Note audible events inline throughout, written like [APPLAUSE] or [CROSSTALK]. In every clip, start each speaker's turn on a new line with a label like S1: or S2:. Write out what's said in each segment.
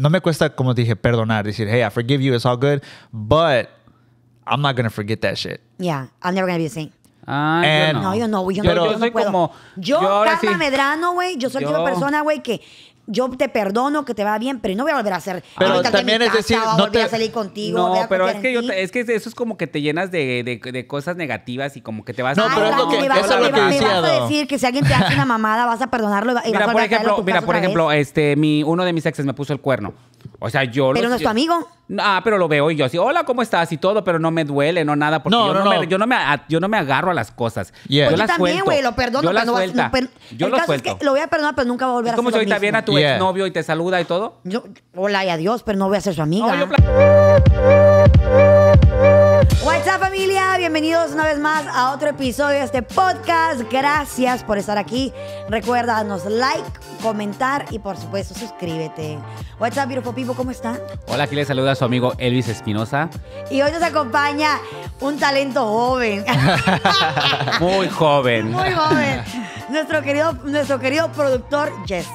S1: no me cuesta, como dije, perdonar, decir, hey, I forgive you, it's all good, but I'm not going to forget that shit.
S2: Yeah, I'm never going to be the same. Ah, no. no, yo no, yo no, yo, no puedo. Como,
S3: yo, yo Carla
S2: Medrano, güey, yo soy la tipo persona, güey, que yo te perdono que te va bien, pero no voy a volver a hacer. Pero también es decir, no voy a salir contigo. No, pero es que,
S3: yo es que eso es como que te llenas de, de, de, cosas negativas y como que te vas no, a. No, pero es que, eso es lo que decía. Me vas a decir
S2: que si alguien te hace una mamada, vas a perdonarlo y vas a por ejemplo, Mira, por ejemplo,
S3: este, mi, uno de mis exes me puso el cuerno. O sea, yo Pero no es tu amigo. Ah, pero lo veo y yo así, hola, ¿cómo estás? Y todo, pero no me duele, no nada, porque yo, no, Me, yo, no me, yo no me agarro a las cosas. yo, también, güey, lo perdono, Yo pero no yo el lo caso es que
S2: lo voy a perdonar, pero nunca va a volver a como si ahorita viene a tu exnovio
S3: y te saluda y todo. Yo-
S2: hola y adiós, pero no voy a ser su amiga. yo What's up familia, bienvenidos una vez más a otro episodio de este podcast. Gracias por estar aquí. Recuerda darnos like, comentar y por supuesto suscríbete. What's up Beautiful ¿cómo está?
S3: Hola, aquí les saluda su amigo Elvis Espinosa.
S2: Y hoy nos acompaña un talento joven.
S3: [LAUGHS] Muy joven. Muy
S2: joven. Nuestro querido, nuestro querido productor Jesse.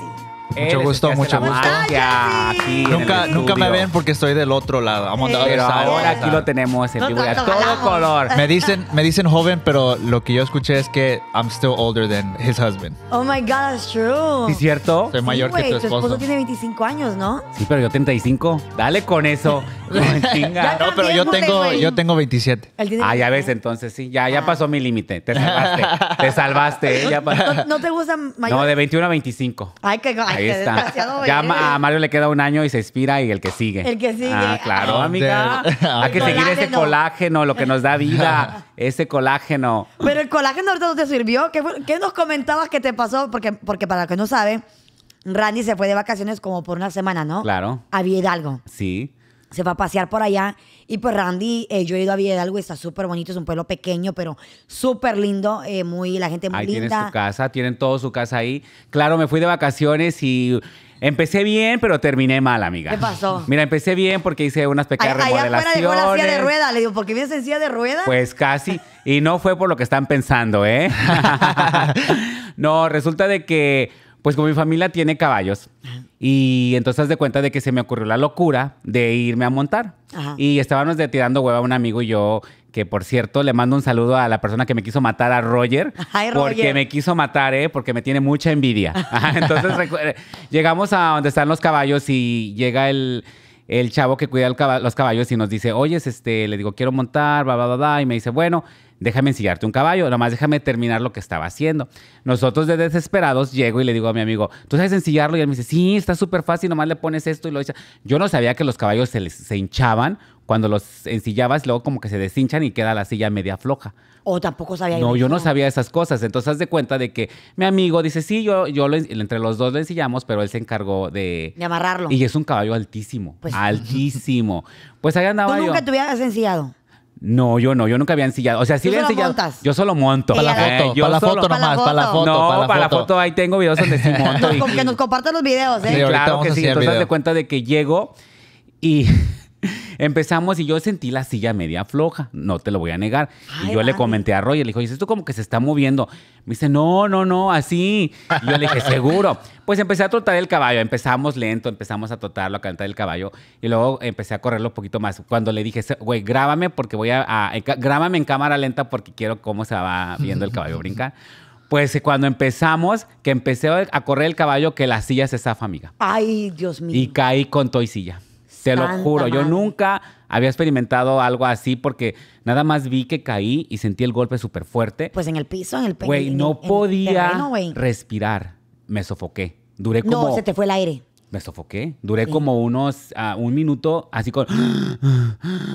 S3: Mucho gusto, mucho gusto. Ah, nunca, nunca me ven
S1: porque estoy del otro lado. Pero ahora aquí lo tenemos en todo
S2: color. Me dicen,
S1: me dicen joven, pero lo que yo escuché es que I'm still older than his husband.
S2: Oh my God, that's true. ¿Y es
S1: cierto? Soy mayor que tu esposo. Tu esposo tiene
S2: 25 años, ¿no?
S1: Sí,
S3: pero yo 35. Dale con eso. [LAUGHS]
S1: no, pero
S3: yo tengo, yo tengo 27. Ah, ya ves, entonces sí. Ya, ya ah. pasó mi límite. Te salvaste. Te salvaste. [LAUGHS]
S2: ¿No, te gusta mayor? No, de
S3: 21 a 25.
S2: Ay, que... Ahí está. Ya a
S3: Mario le queda un año y se expira y el que sigue. El que sigue. Ah, claro, ah, amiga. Hay que seguir ese colágeno, lo que nos da vida, [LAUGHS] ese colágeno.
S2: Pero el colágeno ahorita no te sirvió. ¿Qué, nos comentabas que te pasó? Porque, porque para los que no saben, Randy se fue de vacaciones como por una semana, ¿no? Claro. Había Hidalgo. Sí se va a pasear por allá. Y pues Randy, eh, yo he ido a Viedalgo, y está súper bonito, es un pueblo pequeño, pero súper lindo, eh, muy, la gente muy linda. Ahí tienen su
S3: casa, tienen todo su casa ahí. Claro, me fui de vacaciones y Empecé bien, pero terminé mal, amiga. ¿Qué pasó? Mira, empecé bien porque hice unas pequeñas Ay, remodelaciones. Allá afuera dejó la silla de
S2: rueda. Le digo, ¿por qué vienes en silla de rueda?
S3: Pues casi. Y no fue por lo que están pensando, ¿eh? [LAUGHS] [LAUGHS] no, resulta de que pues como mi familia tiene caballos. Y entonces de cuenta de que se me ocurrió la locura de irme a montar. Y estábamos de tirando hueva a un amigo y yo, que por cierto, le mando un saludo a la persona que me quiso matar, a Roger. [LAUGHS] porque me quiso matar, ¿eh? Porque me tiene mucha envidia. [LAUGHS] Entonces eh, llegamos a donde están los caballos y llega el chavo que cuida los caballos y nos dice, oye, este, le digo, quiero montar, va, bla, bla, y me dice, bueno, déjame ensillarte un caballo, nomás déjame terminar lo que estaba haciendo. Nosotros de desesperados llego y le digo a mi amigo, ¿tú sabes ensillarlo? Y él me dice, sí, está súper fácil, nomás le pones esto y lo dices. Yo no sabía que los caballos se, se hinchaban cuando los ensillabas, luego como que se deshinchan y queda la silla media floja.
S2: O tampoco sabía. No, yo no
S3: sabía esas cosas. Entonces, haz de cuenta de que mi amigo dice, sí, yo, yo entre los dos lo ensillamos, pero él se encargó de... De
S2: amarrarlo. Y es
S3: un caballo altísimo, pues altísimo. Pues ahí andaba ¿Tú nunca
S2: te hubieras ensillado?
S3: No, yo no, yo nunca había ensillado. O sea, sí le han ensillado. Yo solo monto. Para la foto, yo para la foto nomás, para la foto. no, para, la foto ahí tengo videos donde sí monto. [LAUGHS]
S2: que nos compartan los videos, ¿eh? claro que sí. Entonces, de
S3: cuenta de que llego y [LAUGHS] Empezamos y yo sentí la silla media floja, no te lo voy a negar. y yo le comenté a y le dijo oye, esto como que se está moviendo. Me dice, no, no, no, así. Y yo le dije, seguro. Pues empecé a trotar el caballo, empezamos lento, empezamos a trotarlo, a cantar el caballo. Y luego empecé a correrlo un poquito más. Cuando le dije, güey, grábame porque voy a, grábame en cámara lenta porque quiero cómo se va viendo el caballo brincar. Pues eh, cuando empezamos, que empecé a correr el caballo, que la silla se zafa, amiga.
S2: Ay, Dios mío. Y
S3: caí con toy te lo juro, yo nunca había experimentado algo así porque nada más vi que caí y sentí el golpe súper fuerte. Pues en el piso,
S2: en el pecho. Güey, no
S3: podía respirar. Me sofoqué. Duré como. No, se te fue el aire. Me sofoqué. Duré como unos. Ah, un minuto, así con.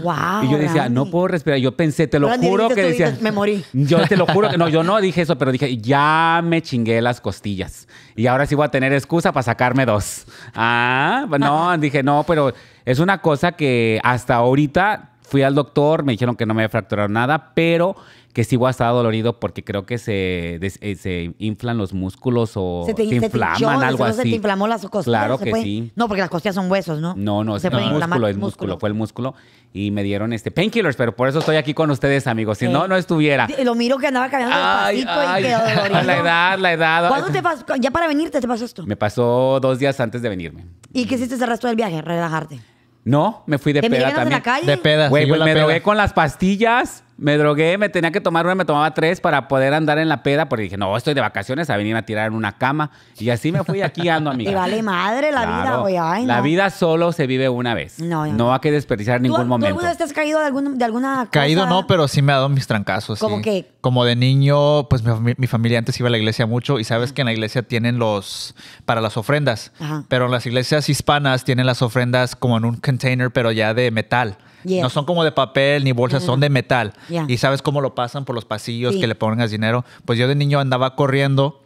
S2: Wow, [GASPS] y yo decía,
S3: no puedo respirar. Yo pensé, te lo juro que decía. me
S2: morí. [LAUGHS] Yo te lo juro que. No,
S3: yo no [LAUGHS] dije eso, pero dije, ya me chingué las costillas. Y ahora sí voy a tener excusa para sacarme dos. Ah, no, dije, no, pero es una cosa que hasta ahorita fui al doctor, me dijeron que no me había fracturado nada, pero que sigo voy a dolorido porque creo que se, eh, se inflan los músculos o se, inflaman, algo así. Se te inflamó
S2: las costillas. Claro que sí. No, porque las costillas son huesos, ¿no?
S3: No, no, se no, músculo, es músculo, fue el músculo. Y me dieron este painkillers, pero por eso estoy aquí con ustedes, amigos. Si eh, no, no estuviera.
S2: Lo miro que andaba caminando ay, ay, y quedó [LAUGHS] dolorido. La edad,
S3: la edad. ¿Cuándo
S2: te pasó? Ya para venirte te pasó esto.
S3: Me pasó dos días antes de venirme.
S2: ¿Y qué hiciste el resto del viaje? Relajarte. No,
S3: me fui de peda también. En la calle? De peda. Güey, me drogué con las pastillas. Me drogué, me tenía que tomar una, me tomaba tres para poder andar en la peda, porque dije, no, estoy de vacaciones a venir a tirar en una cama. Y así me fui aquí ando, [LAUGHS] amiga. Te vale
S2: madre la vida, La
S3: vida solo
S1: se vive una vez. No, va no hay que desperdiciar ningún ¿Tú, momento. ¿Tú
S2: has caído de, alguna cosa? Caído no,
S1: pero sí me ha dado mis trancazos. Como que? Como de niño, pues mi, familia antes iba a la iglesia mucho y sabes que en la iglesia tienen los, para las ofrendas. Pero en las iglesias hispanas tienen las ofrendas como en un container, pero ya de metal. No son como de papel ni bolsas, son de metal y sabes cómo lo pasan por los pasillos que le ponen el dinero. Pues yo de niño andaba corriendo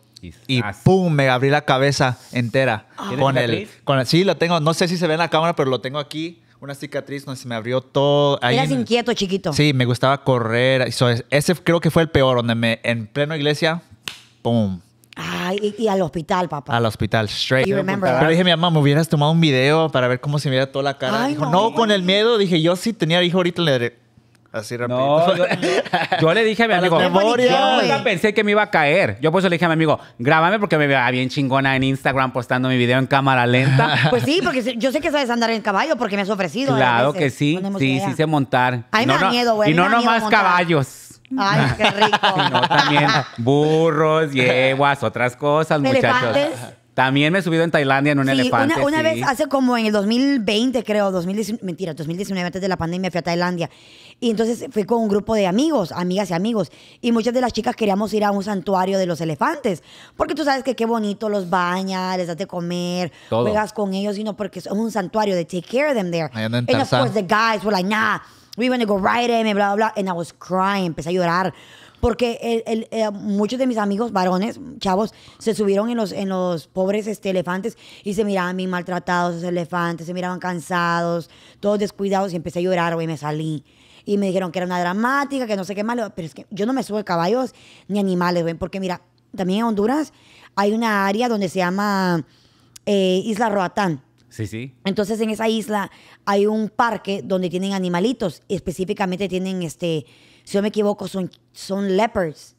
S1: y pum, me abrí la cabeza entera ah. con el, sí, lo tengo, no sé si se ve en la cámara, pero lo tengo aquí. Una cicatriz donde se me abrió todo. Ahí,
S2: inquieto, chiquito. Sí,
S1: me gustaba correr. ese creo que fue el peor, donde me, en pleno iglesia, pum,
S2: Ay, y, al hospital, papá.
S1: Al hospital, straight. Pero dije, mi mamá, me hubieras tomado un video para ver cómo se me veía toda la cara. Dijo, no, no, con el miedo. Dije, yo sí tenía hijo ahorita le Así [LAUGHS]
S2: yo,
S1: le dije a mi amigo, yo nunca pensé que me iba a caer. Yo por eso le dije a mi amigo,
S3: grábame porque me veía bien chingona en Instagram postando mi video en cámara lenta. [LAUGHS] Pues
S2: sí, porque yo sé que sabes andar en caballo porque me has ofrecido. Claro que sí, sí, sí sé
S3: montar. no, Y no nomás caballos. Ay, qué rico. [LAUGHS] no también burros, yeguas, otras cosas, muchachos. También me he subido en Tailandia en un elefante. Una, una vez, hace
S2: como en el 2020, creo, 2019, mentira, 2019, antes de la pandemia, fui a Tailandia. Y entonces fui con un grupo de amigos, amigas y amigos. Y muchas de las chicas queríamos ir a un santuario de los elefantes. Porque tú sabes que qué bonito los baña, les das de comer, juegas con ellos, sino porque es un santuario de take care of them there. And of course the guys were like, nah, we going to go ride him, blah, bla, bla. And I was crying, empecé a llorar porque eh, muchos de mis amigos varones, chavos, se subieron en los, en los pobres este, elefantes y se miraban mí maltratados esos elefantes, se miraban cansados, todos descuidados y empecé a llorar, güey, me salí. Y me dijeron que era una dramática, que no sé qué malo, pero es que yo no me subo de caballos ni animales, güey, porque mira, también en Honduras hay una área donde se llama eh, Isla Roatán. Sí, sí. Entonces en esa isla hay un parque donde tienen animalitos, específicamente tienen este si yo me equivoco, son, son leopards.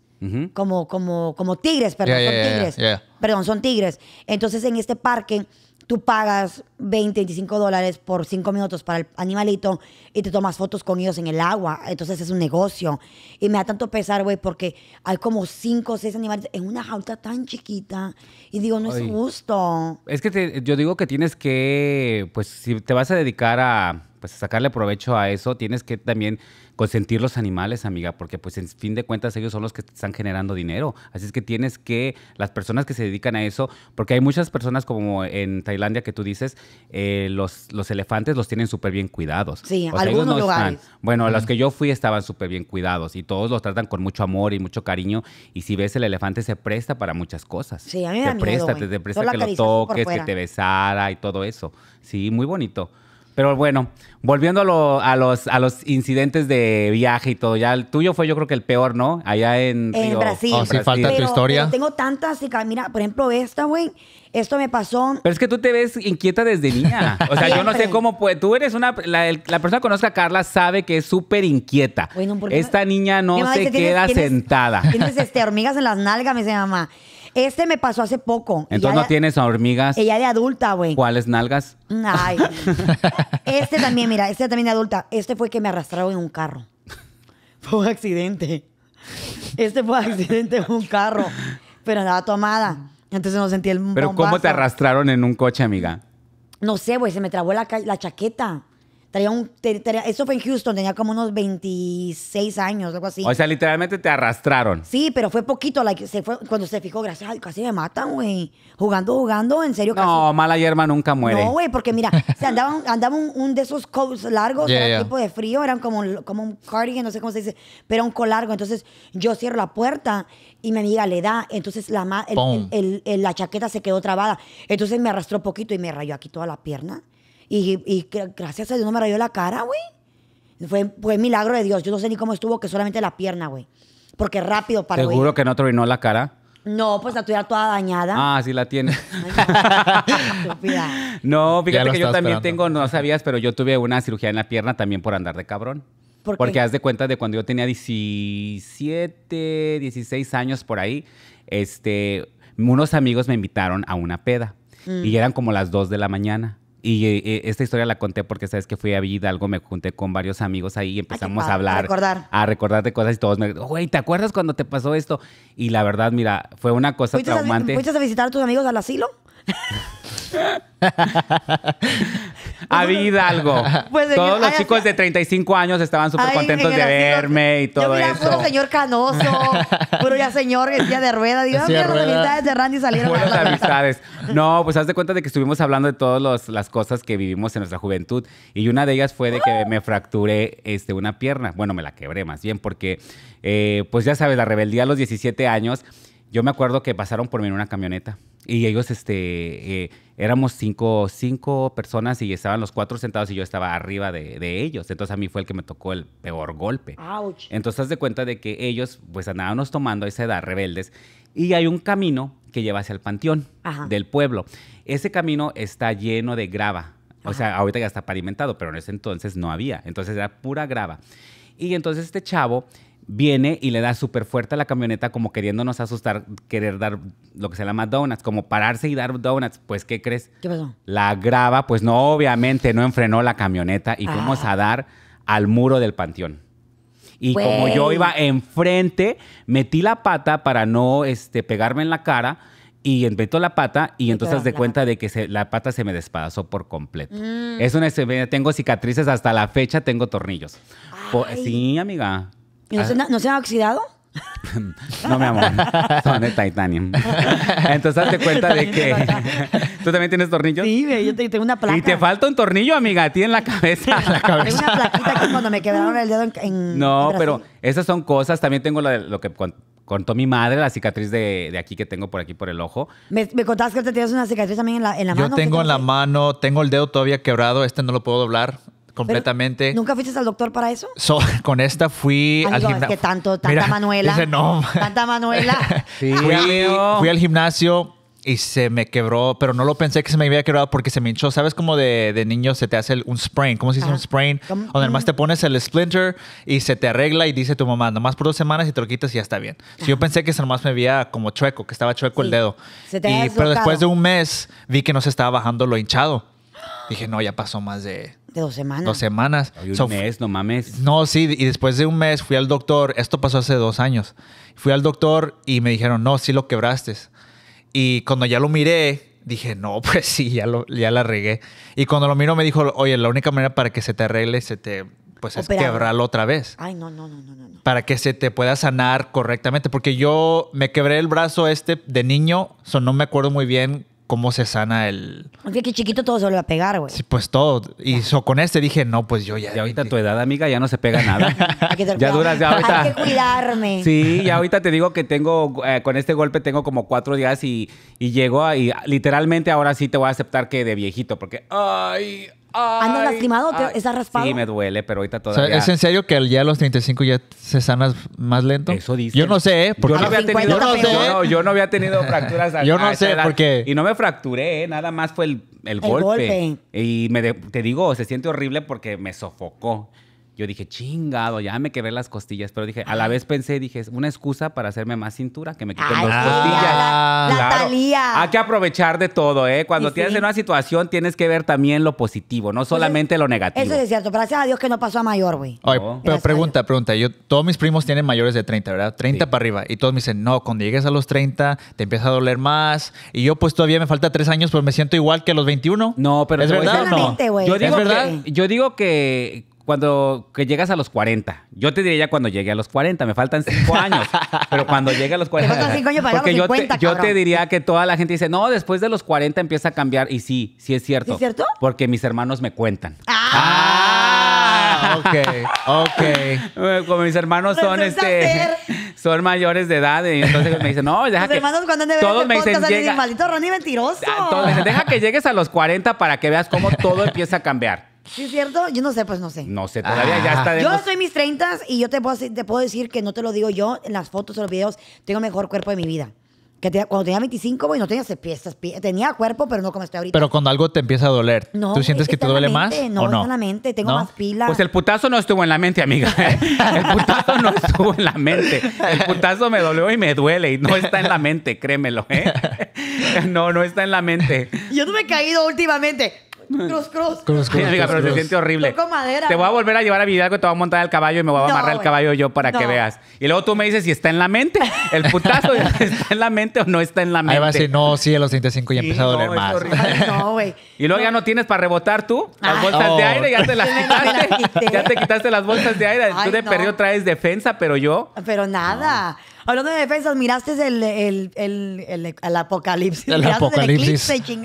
S2: como, como, como tigres, perdón, son tigres. perdón, son tigres. Entonces en este parque tú pagas 20, 25 dólares por 5 minutos para el animalito y te tomas fotos con ellos en el agua. Entonces es un negocio. Y me da tanto pesar, güey, porque hay como 5 o 6 animales en una jaula tan chiquita. Y digo, no es justo.
S3: Es que yo digo que tienes que, pues si te vas a dedicar a, pues, a sacarle provecho a eso, tienes que también consentir los animales, amiga, porque pues en fin de cuentas ellos son los que están generando dinero. Así es que tienes que, las personas que se dedican a eso, porque hay muchas personas como en Tailandia que tú dices, eh, los, los elefantes los tienen súper bien cuidados. Sí, algunos no lugares. bueno, a los que yo fui estaban súper bien cuidados y todos los tratan con mucho amor y mucho cariño. Y si ves, el elefante se presta para muchas cosas. Sí, a mí me da te presta, te, que lo toques, que te besara y todo eso. Sí, muy bonito. Pero bueno, volviendo a, lo, a, los, a los incidentes de viaje y todo, ya el tuyo fue yo creo que el peor, ¿no? Allá en, en Brasil. Oh, sí, falta tu historia. tengo
S2: tantas, y, mira, por ejemplo, esta, güey, esto me pasó.
S3: Pero es que tú te ves inquieta desde niña. O sea, yo no sé cómo puede. Tú eres una. La, la persona que conozca a Carla sabe que es súper inquieta. Esta niña no se queda sentada. Tienes
S2: este, hormigas en las nalgas, me dice mamá. Este me pasó hace poco. Entonces no
S3: tienes a hormigas. Ella de adulta, güey. ¿Cuáles nalgas?
S2: Ay. [LAUGHS] este también, mira, este también de adulta. Este fue que me arrastraron en un carro. [LAUGHS] Fue un accidente. Este fue un accidente en un carro. Pero andaba tomada. Entonces no sentí el. Pero ¿cómo te
S3: arrastraron en un coche, amiga?
S2: No sé, güey, se me trabó la chaqueta eso fue en Houston, tenía como unos 26 años, algo así. O sea,
S3: literalmente te arrastraron.
S2: Sí, pero fue poquito, cuando se fijó, gracias, casi me matan, güey. Jugando, jugando, en serio. Casi. No,
S3: mala yerma nunca muere. No, güey,
S2: porque mira, se andaban, andaban un, de esos coats largos, tipo de frío, eran como un, como un cardigan, no sé cómo se dice, pero un col largo. Entonces yo cierro la puerta y mi amiga le da, entonces la, la chaqueta se quedó trabada. Entonces me arrastró poquito y me rayó aquí toda la pierna. Y, gracias a Dios no me rayó la cara, güey. Fue, fue milagro de Dios. Yo no sé ni cómo estuvo, que solamente la pierna, güey. Porque rápido para ¿Seguro
S3: que no te arruinó la cara?
S2: No, pues la tuya toda dañada. Ah,
S3: sí la tiene. [LAUGHS] no, fíjate que yo también tengo, no sabías, pero yo tuve una cirugía en la pierna también por andar de cabrón. Porque haz de cuenta de cuando yo tenía 17, 16 años por ahí, este, unos amigos me invitaron a una peda. Mm. Y eran como las 2 de la mañana. Y eh, eh, esta historia la conté porque sabes que fui a Villa Hidalgo, me junté con varios amigos ahí y empezamos a hablar. A recordar. A recordar de cosas y todos me güey, ¿te acuerdas cuando te pasó esto? Y la verdad, mira, fue una cosa traumante. ¿Fuiste
S2: a visitar a tus amigos al asilo?
S3: [LAUGHS] Había algo. [LAUGHS] Pues, todos los chicos de 35 años estaban súper contentos de verme y todo yo mira, eso.
S2: señor canoso, [LAUGHS] pero ya señor que de rueda. Digo, mira, las amistades de Randy salieron.
S3: No, pues haz de cuenta de que estuvimos hablando de todas las cosas que vivimos en nuestra juventud. Y una de ellas fue de que me fracturé este, una pierna. Bueno, me la quebré más bien, porque, eh, pues ya sabes, la rebeldía a los 17 años yo me acuerdo que pasaron por mí en una camioneta y ellos, este, eh, éramos cinco, cinco personas y estaban los cuatro sentados y yo estaba arriba de, ellos. Entonces a mí fue el que me tocó el peor golpe. Entonces te de cuenta de que ellos, pues andábamos tomando a esa edad, rebeldes, y hay un camino que lleva hacia el panteón del pueblo. Ese camino está lleno de grava. O sea, ahorita ya está pavimentado, pero en ese entonces no había. Entonces era pura grava. Y entonces este chavo viene y le da súper fuerte a la camioneta como queriéndonos asustar, querer dar lo que se llama donuts, como pararse y dar donuts. Pues, ¿qué crees? ¿Qué pasó? La graba, pues no, obviamente no enfrenó la camioneta y fuimos ah. a dar al muro del panteón. Y como yo iba enfrente, metí la pata para no este, pegarme en la cara y meto la pata y, entonces de cuenta de que la pata se me despedazó por completo. Mm. Es una tengo cicatrices hasta la fecha, tengo tornillos. sí, amiga. ¿Y no, ah. se,
S2: no han oxidado? [LAUGHS] no, mi amor, son
S3: de titanio. [LAUGHS] Entonces te cuenta de que... [LAUGHS] ¿Tú también tienes tornillos? Sí, yo tengo una placa. Y te falta un tornillo, amiga, a ti en la cabeza. la cabeza.
S2: Tengo una plaquita que cuando me quebraron el dedo en... no, pero
S3: esas son cosas. También tengo lo, que contó mi madre, la cicatriz de, de, aquí que tengo por aquí por el
S1: ojo.
S2: Me, me contabas que te tienes una cicatriz también en la, en la mano. Yo tengo en la
S1: mano, tengo el dedo todavía quebrado, este no lo puedo doblar completamente. ¿Nunca
S2: fuiste al doctor para eso?
S1: [LAUGHS] con esta fui al gimnasio. que
S2: tanto, tanta [LAUGHS] Manuela. Dice, no. Tanta Manuela.
S1: [LAUGHS] fui, al gimnasio y se me quebró, pero no lo pensé que se me había quebrado porque se me hinchó. ¿Sabes como de, niño se te hace un sprain? ¿Cómo se dice un sprain? Donde nomás te pones el splinter y se te arregla y dice tu mamá, nomás por dos semanas y te lo quitas y ya está bien. Si yo pensé que se nomás me veía como chueco, que estaba chueco el dedo. y, pero después de un mes vi que no se estaba bajando lo hinchado. Dije, no, ya pasó
S2: más de dos semanas. Dos
S1: semanas. un mes, no mames. No, sí, y después de un mes fui al doctor, esto pasó hace dos años, fui al doctor y me dijeron, no, sí lo quebraste. Y cuando ya lo miré, dije, no, [LAUGHS] pues sí, ya, lo, ya la regué. Y cuando lo miro me dijo, oye, la única manera para que se te arregle, se te, pues es quebrarlo otra vez. Ay, no, no, no, Para que se te pueda sanar correctamente. Porque yo me quebré el brazo este de niño, no me acuerdo muy bien cómo se sana el.
S2: Porque que chiquito todo se vuelve a pegar, güey. Sí,
S1: pues todo. Y con este dije, no, pues yo ya. Ya ahorita a tu edad, amiga, ya no se pega nada. [LAUGHS] ya duras, ya
S2: ahorita. Hay que cuidarme.
S3: Sí, ya ahorita te digo que tengo, eh, con este golpe tengo como cuatro días y, y llego a, y literalmente ahora sí te voy a aceptar que de viejito, porque,
S2: ay, ¿Andas lastimado? esa raspado?
S3: Sí, me duele, pero ahorita todavía. ¿Es en
S1: serio que ya a los 35 ya se sanas más lento? Eso dice. Yo no sé, ¿eh? Porque... Yo no, había tenido,
S3: yo, no, había tenido fracturas. [LAUGHS] Yo no sé, porque- Y no me fracturé, ¿eh? nada más fue el, el golpe. Y me te digo, se siente horrible porque me sofocó yo dije, chingado, ya me quebré las costillas. Pero dije, a la vez pensé, dije, una excusa para hacerme más cintura, que me quiten las costillas. La, Hay que aprovechar de todo, ¿eh? Cuando tienes una situación, tienes que ver también lo positivo, no pues
S1: solamente lo negativo. Eso es
S2: cierto. Gracias a Dios que no pasó a mayor, güey.
S1: Pero pregunta, pregunta. Yo, todos mis primos tienen mayores de 30, ¿verdad? 30 para arriba. Y todos me dicen, no, cuando llegues a los 30, te empieza a doler más. Y yo, pues todavía me falta tres años, pues me siento igual que a los 21. No, pero ¿es verdad
S3: yo digo que cuando que llegas a los 40. Yo te diría ya cuando llegué a los 40, me faltan 5 años, pero cuando llegue a los 40... Me faltan 5 años para porque los 50, yo, te, yo te diría que toda la gente dice, no, después de los 40 empieza a cambiar. Y sí, sí es cierto. ¿Es cierto? Porque mis hermanos me cuentan. ¡Ah! ah ok, ok. Eh, como mis hermanos son este [LAUGHS] son mayores de edad y eh, entonces me dicen, no, deja Los que... hermanos cuando ah, todos me dicen, llega...
S2: maldito Ronnie mentiroso.
S3: deja que llegues a los 40 para que veas cómo todo [LAUGHS] empieza a cambiar.
S2: ¿Sí es cierto? Yo no sé, pues no sé. No sé, todavía ya está de Yo estoy en mis 30 y yo te puedo, decir que no te lo digo yo, en las fotos o los videos, tengo mejor cuerpo de mi vida. Que cuando tenía 25, güey, no tenía piezas, tenía cuerpo, pero no como estoy ahorita. Pero
S1: cuando algo te empieza a doler, ¿tú sientes que te duele más? No, ¿o no? en la
S2: mente, tengo más pila. Pues
S1: el putazo no estuvo en la mente, amiga. [LAUGHS] el putazo no
S3: estuvo en la mente. El putazo me dolió y me duele y no está en la mente, créemelo, ¿eh? [LAUGHS] No, no está en la mente.
S2: Yo no me he caído últimamente. Cruz, cruz. Cruz, [LAUGHS]
S3: pero se siente horrible. Te voy a volver a llevar a Vidalgo, te voy a montar el caballo y me voy a amarrar el caballo yo para que veas. Y luego tú me dices si está en la mente, el putazo [LAUGHS] está en la mente o no está en la mente. Ahí va a decir,
S1: no, sí, a los 35 ya Sí, empezó a doler
S3: más. güey. [LAUGHS] Y luego ya no tienes para rebotar tú. Las ah. bolsas de aire ya te las quitaste. ya te quitaste las bolsas de aire. tú de no. perdido traes defensa, pero yo.
S2: Pero nada. Hablando de defensas, ¿miraste el, el, el, apocalipsis? El apocalipsis. El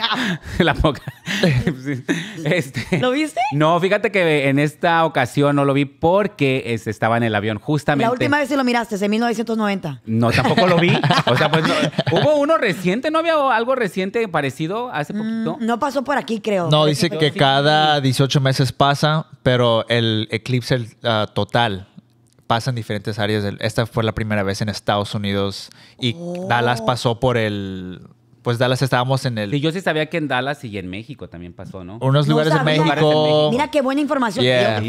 S3: el apocalipsis. [LAUGHS] [LAUGHS] Este, ¿Lo viste? No, fíjate que en esta ocasión no lo vi porque estaba en el avión justamente. La última
S2: vez que lo miraste, en 1990.
S3: No,
S1: tampoco lo vi. [LAUGHS] O sea, pues
S3: hubo uno reciente, ¿no había algo reciente parecido hace poquito? Mm, no pasó por aquí, creo. No, dice que
S1: cada 18 meses pasa, pero el eclipse ah, total pasan diferentes áreas. esta fue la primera vez en Estados Unidos y Dallas oh. pasó por el pues Dallas estábamos en el. Sí, yo sí sabía que en Dallas y en México también pasó, ¿no? Unos lugares, en México.
S2: Mira qué buena información.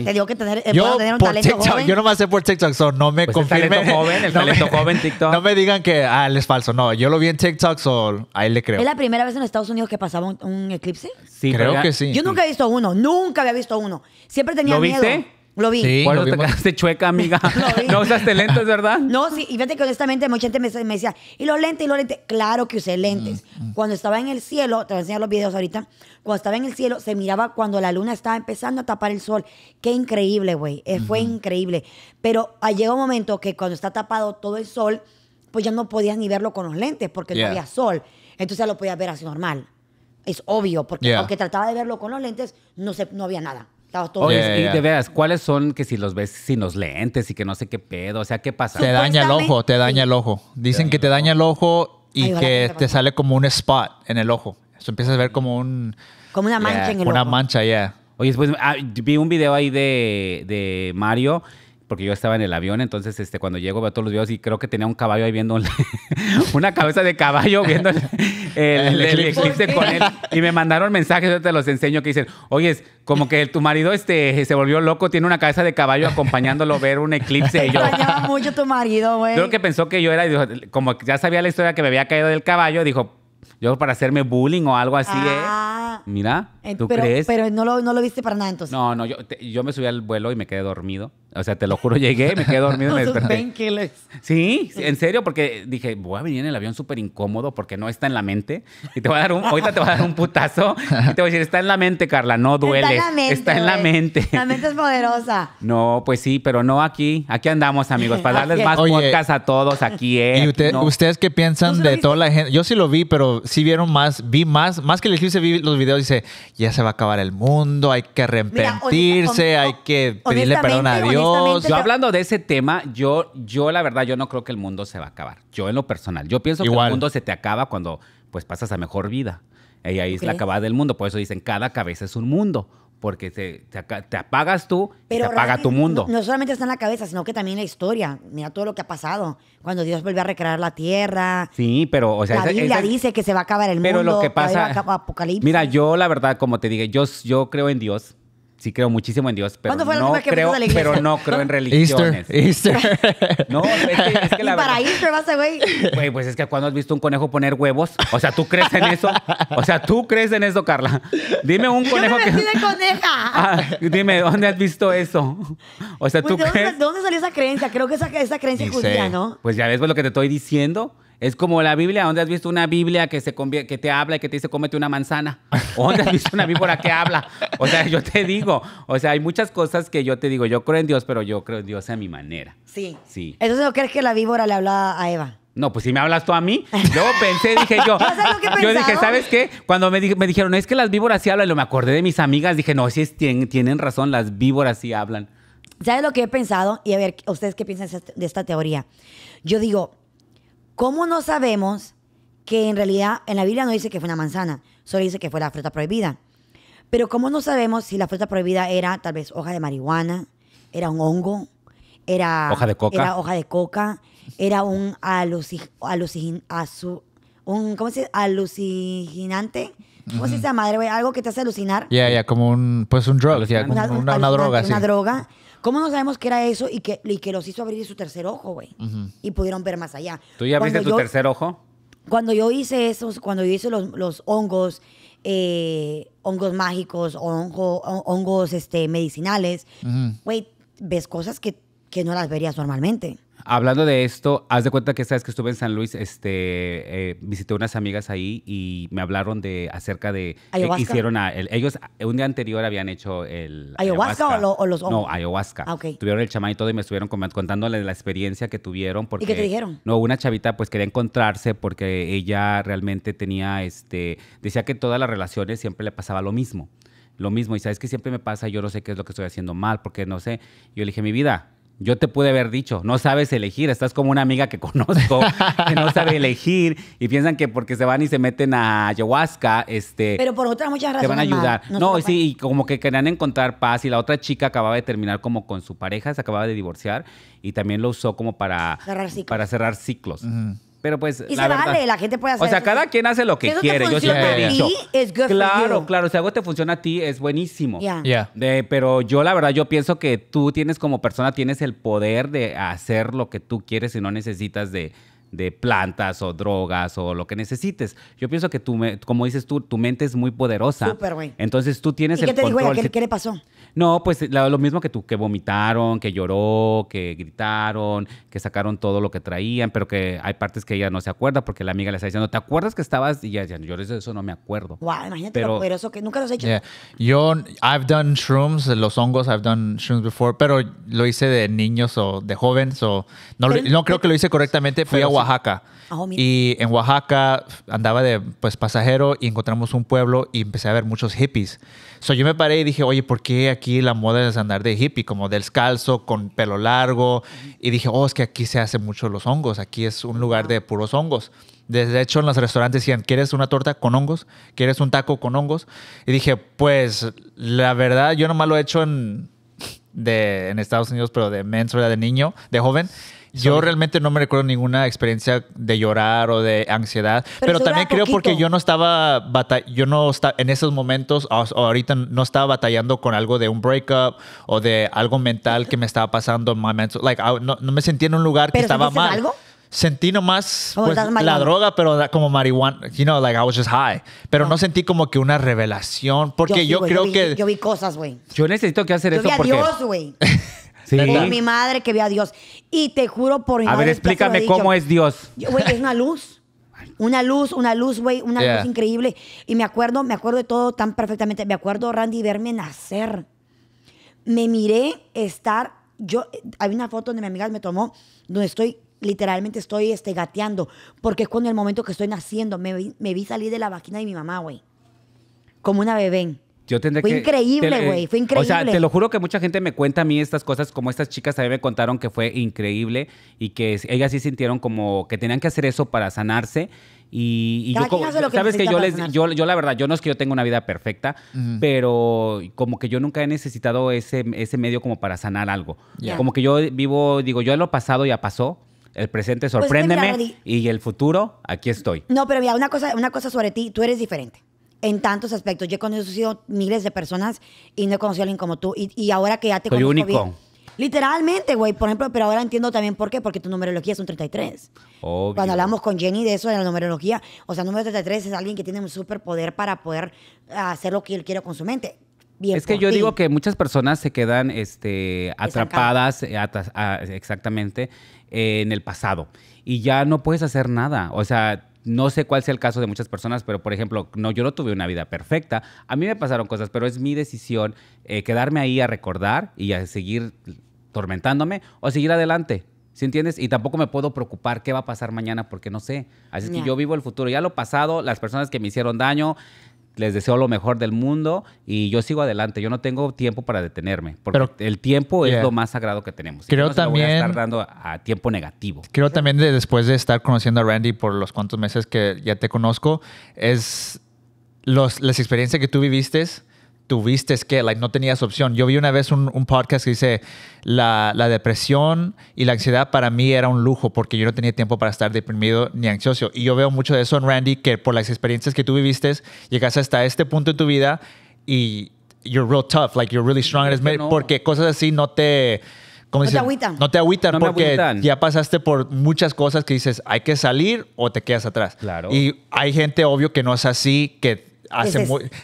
S2: te digo que tener, tener un talento joven. Yo nomás
S1: sé por TikTok, no me pues El talento joven, el [LAUGHS] no talento TikTok. No me digan que ah, él es falso. No, yo lo vi en TikTok, so ahí le creo. ¿Es
S2: la primera vez en Estados Unidos que pasaba un, eclipse?
S1: Sí, creo que sí. Yo
S2: nunca he visto uno, nunca había visto uno. Siempre tenía miedo. ¿Lo viste? Lo vi. Sí,
S3: te chueca, amiga. [LAUGHS] no usaste lentes,
S2: ¿verdad? No, sí. Y fíjate que honestamente mucha gente me, decía, ¿y los lentes? ¿Y los lentes? Claro que usé lentes. Mm, mm. Cuando estaba en el cielo, te voy a enseñar los videos ahorita, cuando estaba en el cielo se miraba cuando la luna estaba empezando a tapar el sol. Qué increíble, güey. Eh, fue increíble. Pero ah, llegó un momento que cuando está tapado todo el sol, pues ya no podías ni verlo con los lentes porque no había sol. Entonces ya lo podías ver así normal. Es obvio, porque aunque trataba de verlo con los lentes, no, se, no había nada. Oye,
S3: y te veas ¿cuáles son que si los ves sin los lentes y que no sé qué pedo? O sea,
S1: ¿qué pasa? Te daña el ojo, te daña el ojo. Dicen que te daña el ojo y que te sale como un spot en el ojo. Eso empiezas a ver como un...
S2: Como una mancha en el ojo. una
S1: mancha, ya. Oye,
S3: después pues, ah, vi un video ahí de, de Mario porque yo estaba en el avión, entonces este, cuando llego veo todos los videos y creo que tenía un caballo ahí viendo [LAUGHS] una cabeza de caballo viendo
S2: el, eclipse con él.
S3: Y me mandaron mensajes, yo te los enseño, que dicen, oye, como que tu marido este, se volvió loco, tiene una cabeza de caballo acompañándolo ver un eclipse. yo,
S2: mucho tu marido, güey. Creo
S3: que pensó que yo era, como ya sabía la historia que me había caído del caballo, dijo, yo para hacerme bullying o algo así, ¿eh? Ah. Mira, eh, ¿tú crees?
S2: Pero no lo, viste para nada entonces.
S3: No, no, yo me subí al vuelo y me quedé dormido. O sea, te lo juro, llegué, me quedé dormido y me [LAUGHS] desperté. Sí, en serio, porque dije, voy a venir en el avión súper incómodo porque no está en la mente. Y te voy a dar un, ahorita te voy a dar un putazo y te voy a decir, está en la mente, Carla, no duele. Está en la mente. la mente.
S2: es poderosa.
S3: No, pues sí, pero no aquí. Aquí andamos, amigos, para darles
S2: más
S1: podcast a todos aquí. Eh, ¿Y ustedes qué piensan pues de toda la gente? Yo sí lo vi, pero sí vieron más, vi más, más que elegirse, vi los videos dice, ya se va a acabar el mundo, hay que arrepentirse, hay que pedirle perdón a Dios yo,
S3: hablando de ese tema, yo, yo la verdad, yo no creo que el mundo se va a acabar. Yo en lo personal, yo pienso que el mundo se te acaba cuando pues pasas a mejor vida. Y ahí es la acabada del mundo. Por eso dicen, cada cabeza es un mundo. Porque te, te, apagas tú y te apaga tu mundo. No,
S2: solamente está en la cabeza, sino que también la historia. Mira todo lo que ha pasado. Cuando Dios volvió a recrear la tierra.
S3: Sí, pero, o sea. La Biblia dice
S2: que se va a acabar el mundo. Pero lo que pasa. Apocalipsis. Mira,
S3: yo, la verdad, como te dije, yo, yo creo en Dios sí creo muchísimo en Dios, pero, no, creo, pero no creo en [LAUGHS] religiones. Easter, Easter.
S2: [LAUGHS] No, es que, es que [LAUGHS] la ¿Y para verdad, Easter vas güey.
S3: Güey, pues es que cuando has visto un conejo poner huevos, o sea, ¿tú crees en eso? O sea, ¿tú crees en eso, Carla? Dime un conejo Yo me vestí que... de
S2: coneja! Ah,
S3: dime, ¿dónde has visto eso? O sea, pues, ¿tú crees? Dónde, ¿De
S2: dónde salió esa creencia? Creo que esa, creencia es judía, ¿no?
S3: Pues ya ves pues, lo que te estoy diciendo. Es como la Biblia. ¿Dónde has visto una Biblia que, te habla y que te dice cómete una manzana? dónde has visto una víbora que habla? O sea, yo te digo. O sea, hay muchas cosas que yo te digo. Yo creo en Dios, pero yo creo en Dios a mi manera. Sí. Sí.
S2: Entonces, ¿no crees que la víbora le hablaba a Eva?
S3: No, pues si me hablas tú a mí. Luego pensé, dije yo.
S2: [LAUGHS] yo dije, ¿sabes
S3: qué? Cuando me, me, dijeron, es que las víboras sí hablan, lo me acordé de mis amigas, dije, no, si tienen, tienen razón, las víboras sí hablan.
S2: ¿Sabes lo que he pensado? Y a ver, ¿ustedes qué piensan de esta teoría? Yo digo, ¿Cómo no sabemos que en realidad en la Biblia no dice que fue una manzana, solo dice que fue la fruta prohibida? Pero ¿cómo no sabemos si la fruta prohibida era tal vez hoja de marihuana, era un hongo, era hoja de coca, era, hoja de coca, era un alucinante, ¿cómo se alucinante? ¿Cómo se dice, madre, Algo que te hace alucinar.
S1: Ya, ya, como un, pues un drug, una, droga, una, Una
S2: droga ¿Cómo no sabemos que era eso y que, los hizo abrir su tercer ojo, güey? Y pudieron ver más allá. ¿Tú ya abriste tu tercer ojo? Cuando yo hice esos, cuando yo hice los, hongos, eh, hongos mágicos, hongos este, medicinales, güey, ves cosas que, que no las verías normalmente.
S3: Hablando de esto, haz de cuenta que esta vez que estuve en San Luis, este, eh, visité unas amigas ahí y me hablaron de acerca de que hicieron a, ellos un día anterior habían hecho el ayahuasca, O, los no ayahuasca. Ah, tuvieron el chamán y todo y me estuvieron contándole la experiencia que tuvieron porque ¿Y qué te dijeron? No, una chavita pues quería encontrarse porque ella realmente tenía este decía que todas las relaciones siempre le pasaba lo mismo. Lo mismo, y sabes que siempre me pasa, yo no sé qué es lo que estoy haciendo mal, porque no sé. Yo le dije, mi vida, yo te pude haber dicho, no sabes elegir, estás como una amiga que conozco [LAUGHS] que no sabe elegir y piensan que porque se van y se meten a ayahuasca, este... Pero por
S2: Te van a ayudar. No,
S3: sí, y como que querían encontrar paz y la otra chica acababa de terminar como con su pareja, se acababa de divorciar y también lo usó como para cerrar ciclos. Para cerrar ciclos. Pero pues. Y la se vale, la
S2: gente puede hacer. O sea, cada quien hace lo que quiere. yo siempre he dicho. Claro,
S3: claro. Si algo te funciona a ti, es buenísimo. Ya. De, pero yo, la verdad, yo pienso que tú tienes como persona, tienes el poder de hacer lo que tú quieres y no necesitas de, plantas o drogas o lo que necesites. Yo pienso que tú, como dices tú, tu mente es muy poderosa. Súper, güey. Entonces tú tienes ¿Y el qué te dijo ¿Qué le pasó? No, pues lo, mismo que tú, que vomitaron, que lloró, que gritaron, que sacaron todo lo que traían, pero que hay partes que ella no se acuerda porque la amiga le está diciendo, ¿te acuerdas que estabas? Y
S1: ella decía, yo de eso no me acuerdo.
S2: Wow, imagínate pero, lo poderoso que nunca lo he hecho.
S1: Yo, I've done shrooms, los hongos, I've done shrooms before, pero lo hice de niños o de jóvenes o... no, no creo que lo hice correctamente. Fui a Oaxaca. Ah, oh, y en Oaxaca andaba de pues, pasajero y encontramos un pueblo y empecé a ver muchos hippies. So, yo me paré y dije, oye, ¿por qué aquí la moda es andar de hippie, como descalzo, con pelo largo. Y dije, oh, es que aquí se hacen mucho los hongos, aquí es un lugar de puros hongos. De hecho, en los restaurantes decían, ¿quieres una torta con hongos? ¿Quieres un taco con hongos? Y dije, pues la verdad, yo nomás lo he hecho en, en Estados Unidos, pero de menstrual, de niño, de joven. Yo realmente no me recuerdo ninguna experiencia de llorar o de ansiedad, pero, también creo porque yo no estaba yo no en esos momentos ahorita no estaba batallando con algo de un breakup o de algo mental que me estaba pasando, like ah, no, me sentí en un lugar que estaba mal. sentí nomás oh, pues, la droga, pero como marihuana, you know, like I was just high. Pero no sentí como que una revelación, porque yo, creo que... Yo
S2: vi cosas, güey.
S1: Yo necesito que hacer eso porque... güey. [LAUGHS] mi
S2: madre que ve a Dios. Y te juro por mi A ver, explícame cómo es Dios. es una luz. Una luz, una luz, güey, una luz increíble. Y me acuerdo, me acuerdo de todo tan perfectamente. Me acuerdo, Randy, verme nacer. Me miré estar, yo, hay una foto donde mi amiga me tomó, donde estoy, literalmente estoy este, gateando, porque es cuando el momento que estoy naciendo, me vi, salir de la vagina de mi mamá, güey, como una bebé
S3: fue increíble, güey, fue increíble. O sea, te lo juro que mucha gente me cuenta a mí estas cosas, como estas chicas a mí me contaron que fue increíble y que ellas sí sintieron como que tenían que hacer eso para sanarse. Y, yo, como, sabes que yo les, yo, yo, la verdad, yo no es que yo tenga una vida perfecta, pero como que yo nunca he necesitado ese, ese medio como para sanar algo. Como que yo vivo, digo, yo lo pasado ya pasó. El presente pues sorpréndeme y el futuro, aquí estoy.
S2: No, pero mira, una cosa, una cosa sobre ti, tú eres diferente en tantos aspectos. Yo he conocido miles de personas y no he conocido a alguien como tú. Y, ahora que ya te Soy único. literalmente, güey. Por ejemplo, pero ahora entiendo también por qué. Porque tu numerología es un 33. Cuando hablamos con Jenny de eso, de la numerología, o sea, el número 33 es alguien que tiene un superpoder para poder hacer lo que él quiere con su mente. Bien es que yo digo que
S3: muchas personas se quedan este, atrapadas eh, ah, exactamente en el pasado y ya no puedes hacer nada. O sea, no sé cuál sea el caso de muchas personas, pero por ejemplo, no, yo no tuve una vida perfecta. A mí me pasaron cosas, pero es mi decisión eh, quedarme ahí a recordar y a seguir tormentándome o seguir adelante. ¿Sí entiendes? Y tampoco me puedo preocupar qué va a pasar mañana porque no sé. Así que yo vivo el futuro. Ya lo pasado, las personas que me hicieron daño, les deseo lo mejor del mundo y yo sigo adelante. Yo no tengo tiempo para detenerme,
S1: porque Pero, el tiempo es lo más
S3: sagrado que tenemos. Creo no también. a estar dando a, tiempo
S1: negativo. Creo también después de estar conociendo a Randy por los cuantos meses que ya te conozco, es los, las experiencias que tú viviste tuviste que, like, no tenías opción. Yo vi una vez un, podcast que dice, la, la, depresión y la ansiedad para mí era un lujo porque yo no tenía tiempo para estar deprimido ni ansioso. Y yo veo mucho de eso en Randy, que por las experiencias que tú viviste, llegas hasta este punto de tu vida y you're real tough, like you're really strong. Porque cosas así no te... no, Te agüitan. no te agüitan. porque ya pasaste por muchas cosas que dices, hay que salir o te quedas atrás. Claro. Y hay gente, obvio, que no es así, que que se,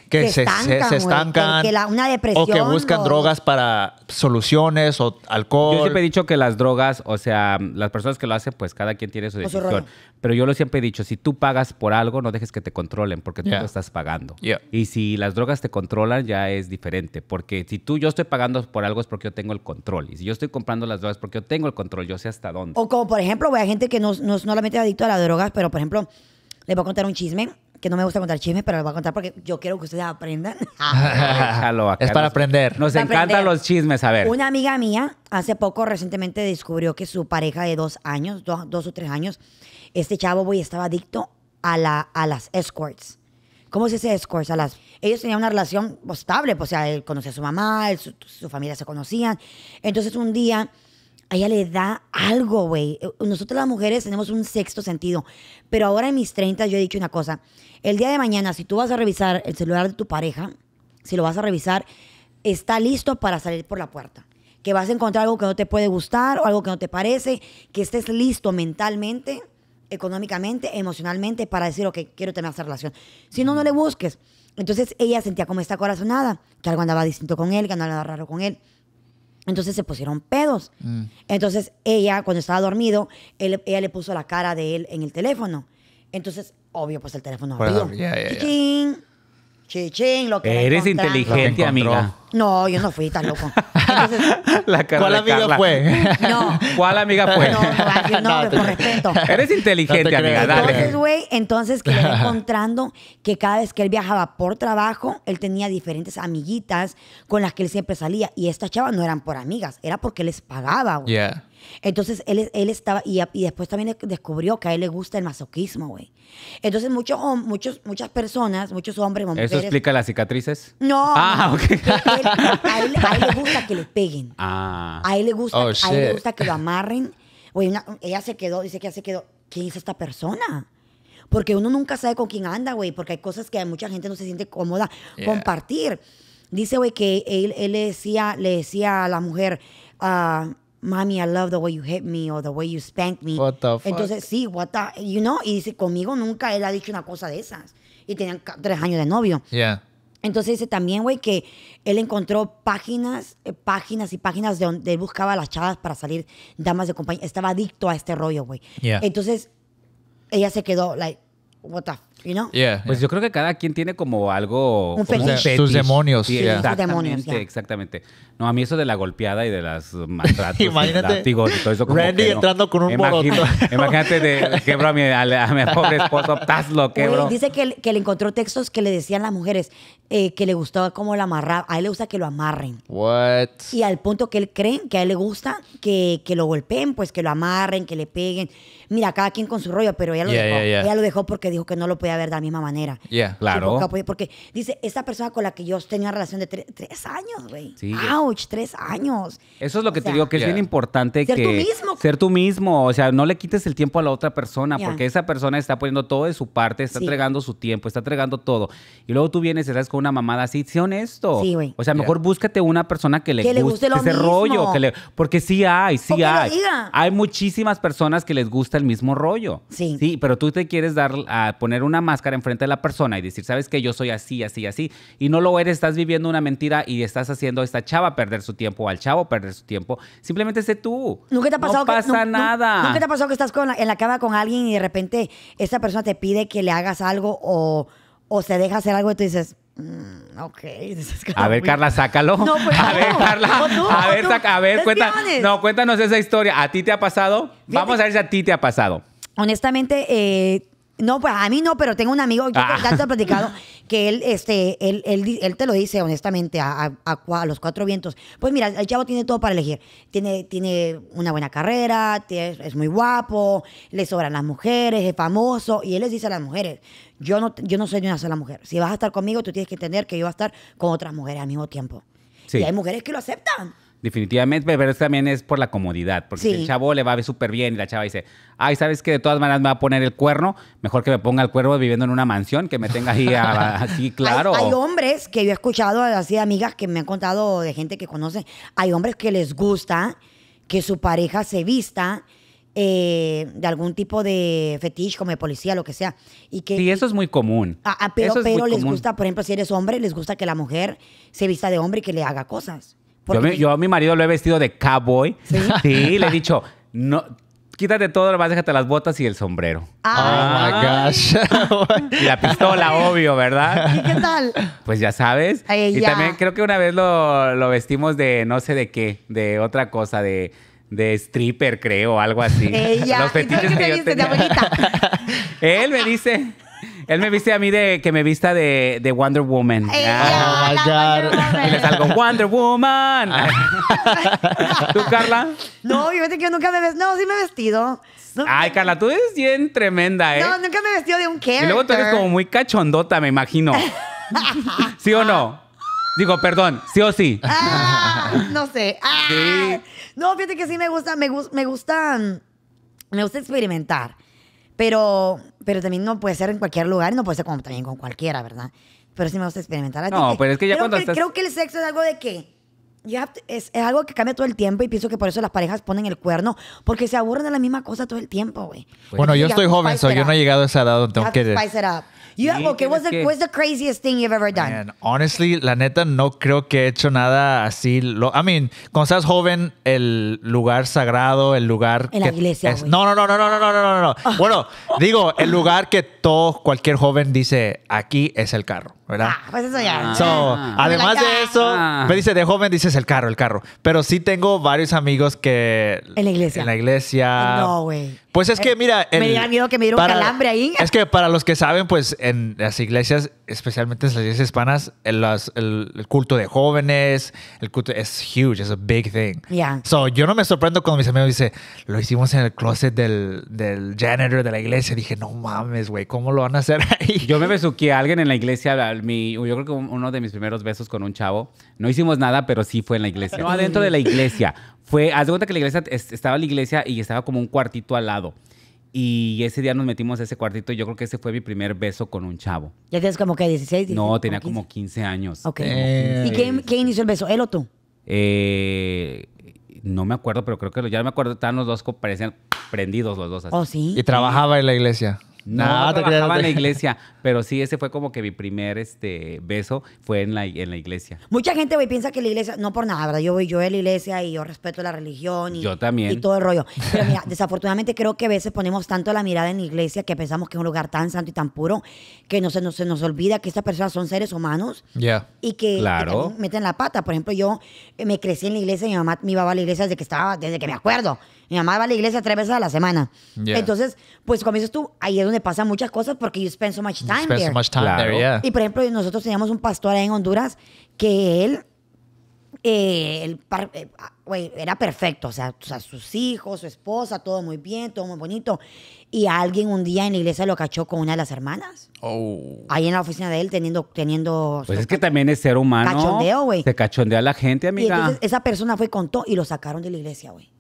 S1: que se estancan, se, estancan
S2: una o que buscan drogas
S1: para soluciones o alcohol. Yo siempre he dicho que las drogas, o sea, las
S3: personas que lo hacen, pues cada quien tiene su decisión. Pero yo lo siempre he dicho, si tú pagas por algo, no dejes que te controlen porque tú lo estás pagando. Y si las drogas te controlan, ya es diferente, porque si tú yo estoy pagando por algo es porque yo tengo el control. Y si yo estoy comprando las drogas porque yo tengo el control, yo sé hasta dónde. O
S2: como por ejemplo, a gente que no, no solamente es adicto a las drogas, pero por ejemplo, les voy a contar un chisme que no me gusta contar chismes, pero lo voy a contar porque yo quiero que ustedes aprendan. [LAUGHS] Ah,
S1: [LAUGHS] es para aprender.
S3: Nos encantan los chismes, a ver. Una
S2: amiga mía hace poco recientemente descubrió que su pareja de dos años, dos, o tres años, este chavo güey, estaba adicto a, la, a las escorts. ¿Cómo se dice escorts? A las, ellos tenían una relación estable, pues, o sea, él conocía a su mamá, su, familia se conocían. Entonces un día a ella le da algo, güey. Nosotros las mujeres tenemos un sexto sentido. Pero ahora en mis 30 yo he dicho una cosa. El día de mañana, si tú vas a revisar el celular de tu pareja, si lo vas a revisar, está listo para salir por la puerta. Que vas a encontrar algo que no te puede gustar o algo que no te parece, que estés listo mentalmente, económicamente, emocionalmente para decir, que quiero tener esta relación. Si no, no le busques. Entonces ella sentía como esta corazonada, que algo andaba distinto con él, que andaba raro con él. Entonces se pusieron pedos. Mm. Entonces ella, cuando estaba dormido, ella le puso la cara de él en el teléfono. Entonces, obvio, pues el teléfono pues, abrió. Ching, Chichín. Chichín, lo que eh, Eres inteligente, amiga. No, yo no fui tan loco. [LAUGHS]
S3: La cara ¿Cuál amiga fue? [LAUGHS] no. ¿Cuál amiga fue? No,
S2: no, No, te- por respeto. [LAUGHS]
S3: Eres inteligente, amiga, Dale. Entonces,
S2: güey, entonces que le encontrando que cada vez que él viajaba por trabajo, él tenía diferentes amiguitas con las que él siempre salía. Y estas chavas no eran por amigas, era porque les pagaba, güey. Yeah. Entonces él, él estaba, y, y, después también descubrió que a él le gusta el masoquismo, güey. Entonces muchos, muchos, muchas personas, muchos hombres, mujeres. ¿Eso explica
S3: las cicatrices? No. Ah, ok.
S2: a, él, le gusta que le peguen.
S3: Ah. A él le gusta, oh, a él le gusta
S2: que lo amarren. Güey, ella se quedó, dice que ya se quedó. ¿Quién es esta persona? Porque uno nunca sabe con quién anda, güey, porque hay cosas que mucha gente no se siente cómoda compartir. Dice, güey, que él, le, decía, le decía a la mujer, ah, Mami, I love the way you hit me or the way you spank me. What the fuck? Entonces, sí, what the, you know, y dice, conmigo nunca él ha dicho una cosa de esas. Y tenían tres años de novio. Yeah. Entonces dice también, güey, que él encontró páginas, eh, páginas y páginas de donde él buscaba las chavas para salir damas de compañía. Estaba adicto a este rollo, güey. Yeah. Entonces, ella se quedó, like, what the pues
S3: yo creo que cada quien tiene como algo. Sus demonios. Sí, exactamente, demonios, exactamente. No, a mí eso de la golpeada y de las maltratos, [LAUGHS] imagínate, Randy entrando con un Imagina, [LAUGHS] Imagínate, de, quebro a mi, a, mi pobre esposo, Tazlo, lo quebro. dice
S2: que, que, le encontró textos que le decían las mujeres eh, que le gustaba cómo lo amarraba. A él le gusta que lo amarren.
S1: What?
S2: Y al punto que él cree que a él le gusta que, que lo golpeen, pues que lo amarren, que le peguen mira, cada quien con su rollo, pero ella lo dejó. lo dejó porque dijo que no lo podía ver de la misma manera.
S1: Ya, claro.
S2: Porque, dice, esta persona con la que yo tenía relación de tres años, güey. Sí. Ouch, tres años.
S3: Eso es lo que te digo, que es bien importante que... Ser tú mismo. Ser tú mismo, o sea, no le quites el tiempo a la otra persona, porque esa persona está poniendo todo de su parte, está entregando su tiempo, está entregando todo. Y luego tú vienes y estás con una mamada así, sé honesto. Sí, güey. O sea, mejor búscate una persona que le, guste, ese rollo. Porque sí hay, sí hay. Hay muchísimas personas que les gusta el mismo rollo. Sí. Sí, pero tú te quieres dar a poner una máscara enfrente de la persona y decir, sabes que yo soy así, así, así. Y no lo eres, estás viviendo una mentira y estás haciendo a esta chava perder su tiempo o al chavo perder su tiempo. Simplemente sé tú.
S2: Nunca te ha pasado no que, pasa nada. No, te ha pasado que estás en la cama con alguien y de repente esa persona te pide que le hagas algo o, o se deja hacer algo y tú dices, Mm, ok. [LAUGHS] A ver, Carla, sácalo. No, pues, a ver, Carla. a ver, cuéntanos.
S3: No, cuéntanos esa historia. ¿A ti te ha pasado? Vamos a ver si a ti te ha pasado.
S2: Honestamente, eh, no, pues a mí no, pero tengo un amigo, ah. que tanto ha platicado, [LAUGHS] que él, este, él, te lo dice honestamente a, a, a, los cuatro vientos. Pues mira, el chavo tiene todo para elegir. Tiene, tiene una buena carrera, es muy guapo, le sobran las mujeres, es famoso. Y él les dice a las mujeres, yo no, yo no soy de una sola mujer. Si vas a estar conmigo, tú tienes que entender que yo voy a estar con otras mujeres al mismo tiempo. Y hay mujeres que lo aceptan.
S3: Definitivamente, pero también es por la comodidad, porque si el chavo le va a ver súper bien y la chava dice, ay, ¿sabes que De todas maneras me va a poner el cuerno, mejor que me ponga el cuerno viviendo en una mansión, que me tenga ahí [LAUGHS] así, claro. Hay,
S2: hombres que yo he escuchado, así de amigas que me han contado, de gente que conoce hay hombres que les gusta que su pareja se vista eh, de algún tipo de fetiche, como de policía, lo que sea. Y que,
S3: sí, eso es muy común. Ah, ah, pero, les gusta,
S2: por ejemplo, si eres hombre, les gusta que la mujer se vista de hombre y que le haga cosas.
S3: Yo, a mi marido lo he vestido de cowboy. Sí, sí le he dicho, no, quítate todo, más déjate las botas y el sombrero. Ah, oh gosh. [LAUGHS] y la pistola, obvio, ¿verdad? ¿Y qué tal? Pues ya sabes. y también creo que una vez lo, vestimos de no sé de qué, de otra cosa, de, stripper, creo, algo así. Ella. Los que De abuelita? [LAUGHS] Él me dice. Él me viste a mí de que me vista de, de Wonder Woman. oh, my God. Y le salgo Wonder Woman. Ah. [LAUGHS] ¿Tú, Carla?
S2: No, fíjate que yo nunca me vestido. No, sí me he vestido.
S3: Ay, Carla, tú eres bien tremenda, ¿eh? No,
S2: nunca me he vestido de un character. Y luego tú eres como
S3: muy cachondota, me imagino. [LAUGHS] ¿Sí o no? Digo, perdón, sí o sí. Ah,
S2: no sé. Ah. No, fíjate que sí me gusta, me, me gusta, me gusta experimentar. Pero pero también no puede ser en cualquier lugar y no puede ser también con cualquiera, ¿verdad? Pero sí me gusta experimentar. no, pero es que ya cuando estás... Creo que el sexo es algo de que... es, algo que cambia todo el tiempo y pienso que por eso las parejas ponen el cuerno, porque se aburren de la misma cosa todo el tiempo, güey. Bueno, yo estoy joven, soy yo no he
S1: llegado a esa edad donde tengo que...
S2: You, sí, okay, what's the, what's the craziest thing you've ever done?
S1: honestly, la neta, no creo que he hecho nada así. Lo, I mean, cuando estás joven, el lugar sagrado, el lugar. En la iglesia. Es, no, no, no, no, no, no, no, no, no. [LAUGHS] Bueno, digo, el lugar que todo, cualquier joven dice, aquí es el carro. ¿verdad? Ah,
S2: pues eso ya. Ah. Ah, además de eso, ah. me
S1: dice de joven, dices el carro, el carro. Pero sí tengo varios amigos que. En la iglesia. En la iglesia. No, güey. Pues es que, eh, mira. me
S2: miedo que me dieron un calambre ahí. Es
S1: que para los que saben, pues en las iglesias especialmente en las iglesias hispanas, el, el, culto de jóvenes, el culto es huge, es a big thing. So, yo no me sorprendo cuando mis amigos dicen, lo hicimos en el closet del, del janitor de la iglesia. Dije, no mames, güey, ¿cómo lo van a hacer ahí? Yo me besuqué
S3: a alguien en la iglesia, mi, yo creo que uno de mis primeros besos con un chavo. No hicimos nada, pero sí fue en la iglesia. [LAUGHS] No adentro de la iglesia. Fue, haz de cuenta que la iglesia, estaba la iglesia y estaba como un cuartito al lado. Y ese día nos metimos a ese cuartito y yo creo que ese fue mi primer beso con un chavo.
S2: ¿Ya tienes como que 16? no, tenía como
S3: 15, años. Ok. Eh. ¿Y quién,
S2: inició el beso? ¿Él o tú?
S3: Eh, no me acuerdo, pero creo que ya me acuerdo, estaban los dos, parecían prendidos los dos. Así. ¿Oh, sí? ¿Y trabajaba
S1: en la iglesia? No,
S3: trabajaba en la [LAUGHS] iglesia, pero sí, ese fue como que mi primer este, beso fue en la, iglesia.
S2: Mucha gente, hoy piensa que la iglesia, no por nada, ¿verdad? Yo voy yo a la iglesia y yo respeto la religión y, todo el rollo. [LAUGHS] Pero mira, desafortunadamente creo que a veces ponemos tanto la mirada en la iglesia que pensamos que es un lugar tan santo y tan puro que no se nos, olvida que estas personas son seres humanos
S1: y que, claro.
S2: meten la pata. Por ejemplo, yo eh, me crecí en la iglesia, mi mamá me iba a la iglesia desde que estaba, desde que me acuerdo. Mi mamá va a la iglesia tres veces a la semana. Entonces, pues como dices tú, ahí es donde pasan muchas cosas porque yo spend so much time, spend So much time there. yeah. Y por ejemplo, nosotros teníamos un pastor ahí en Honduras que él eh, eh ah, era perfecto, o sea, sus hijos, su esposa, todo muy bien, todo muy bonito. Y alguien un día en la iglesia lo cachó con una de las hermanas. Oh. Ahí en la oficina de él teniendo... teniendo pues
S3: es que también es ser humano. Cachondeo, güey. Se cachondea la gente, amiga. Y entonces
S2: esa persona fue con contó y lo sacaron de la iglesia, güey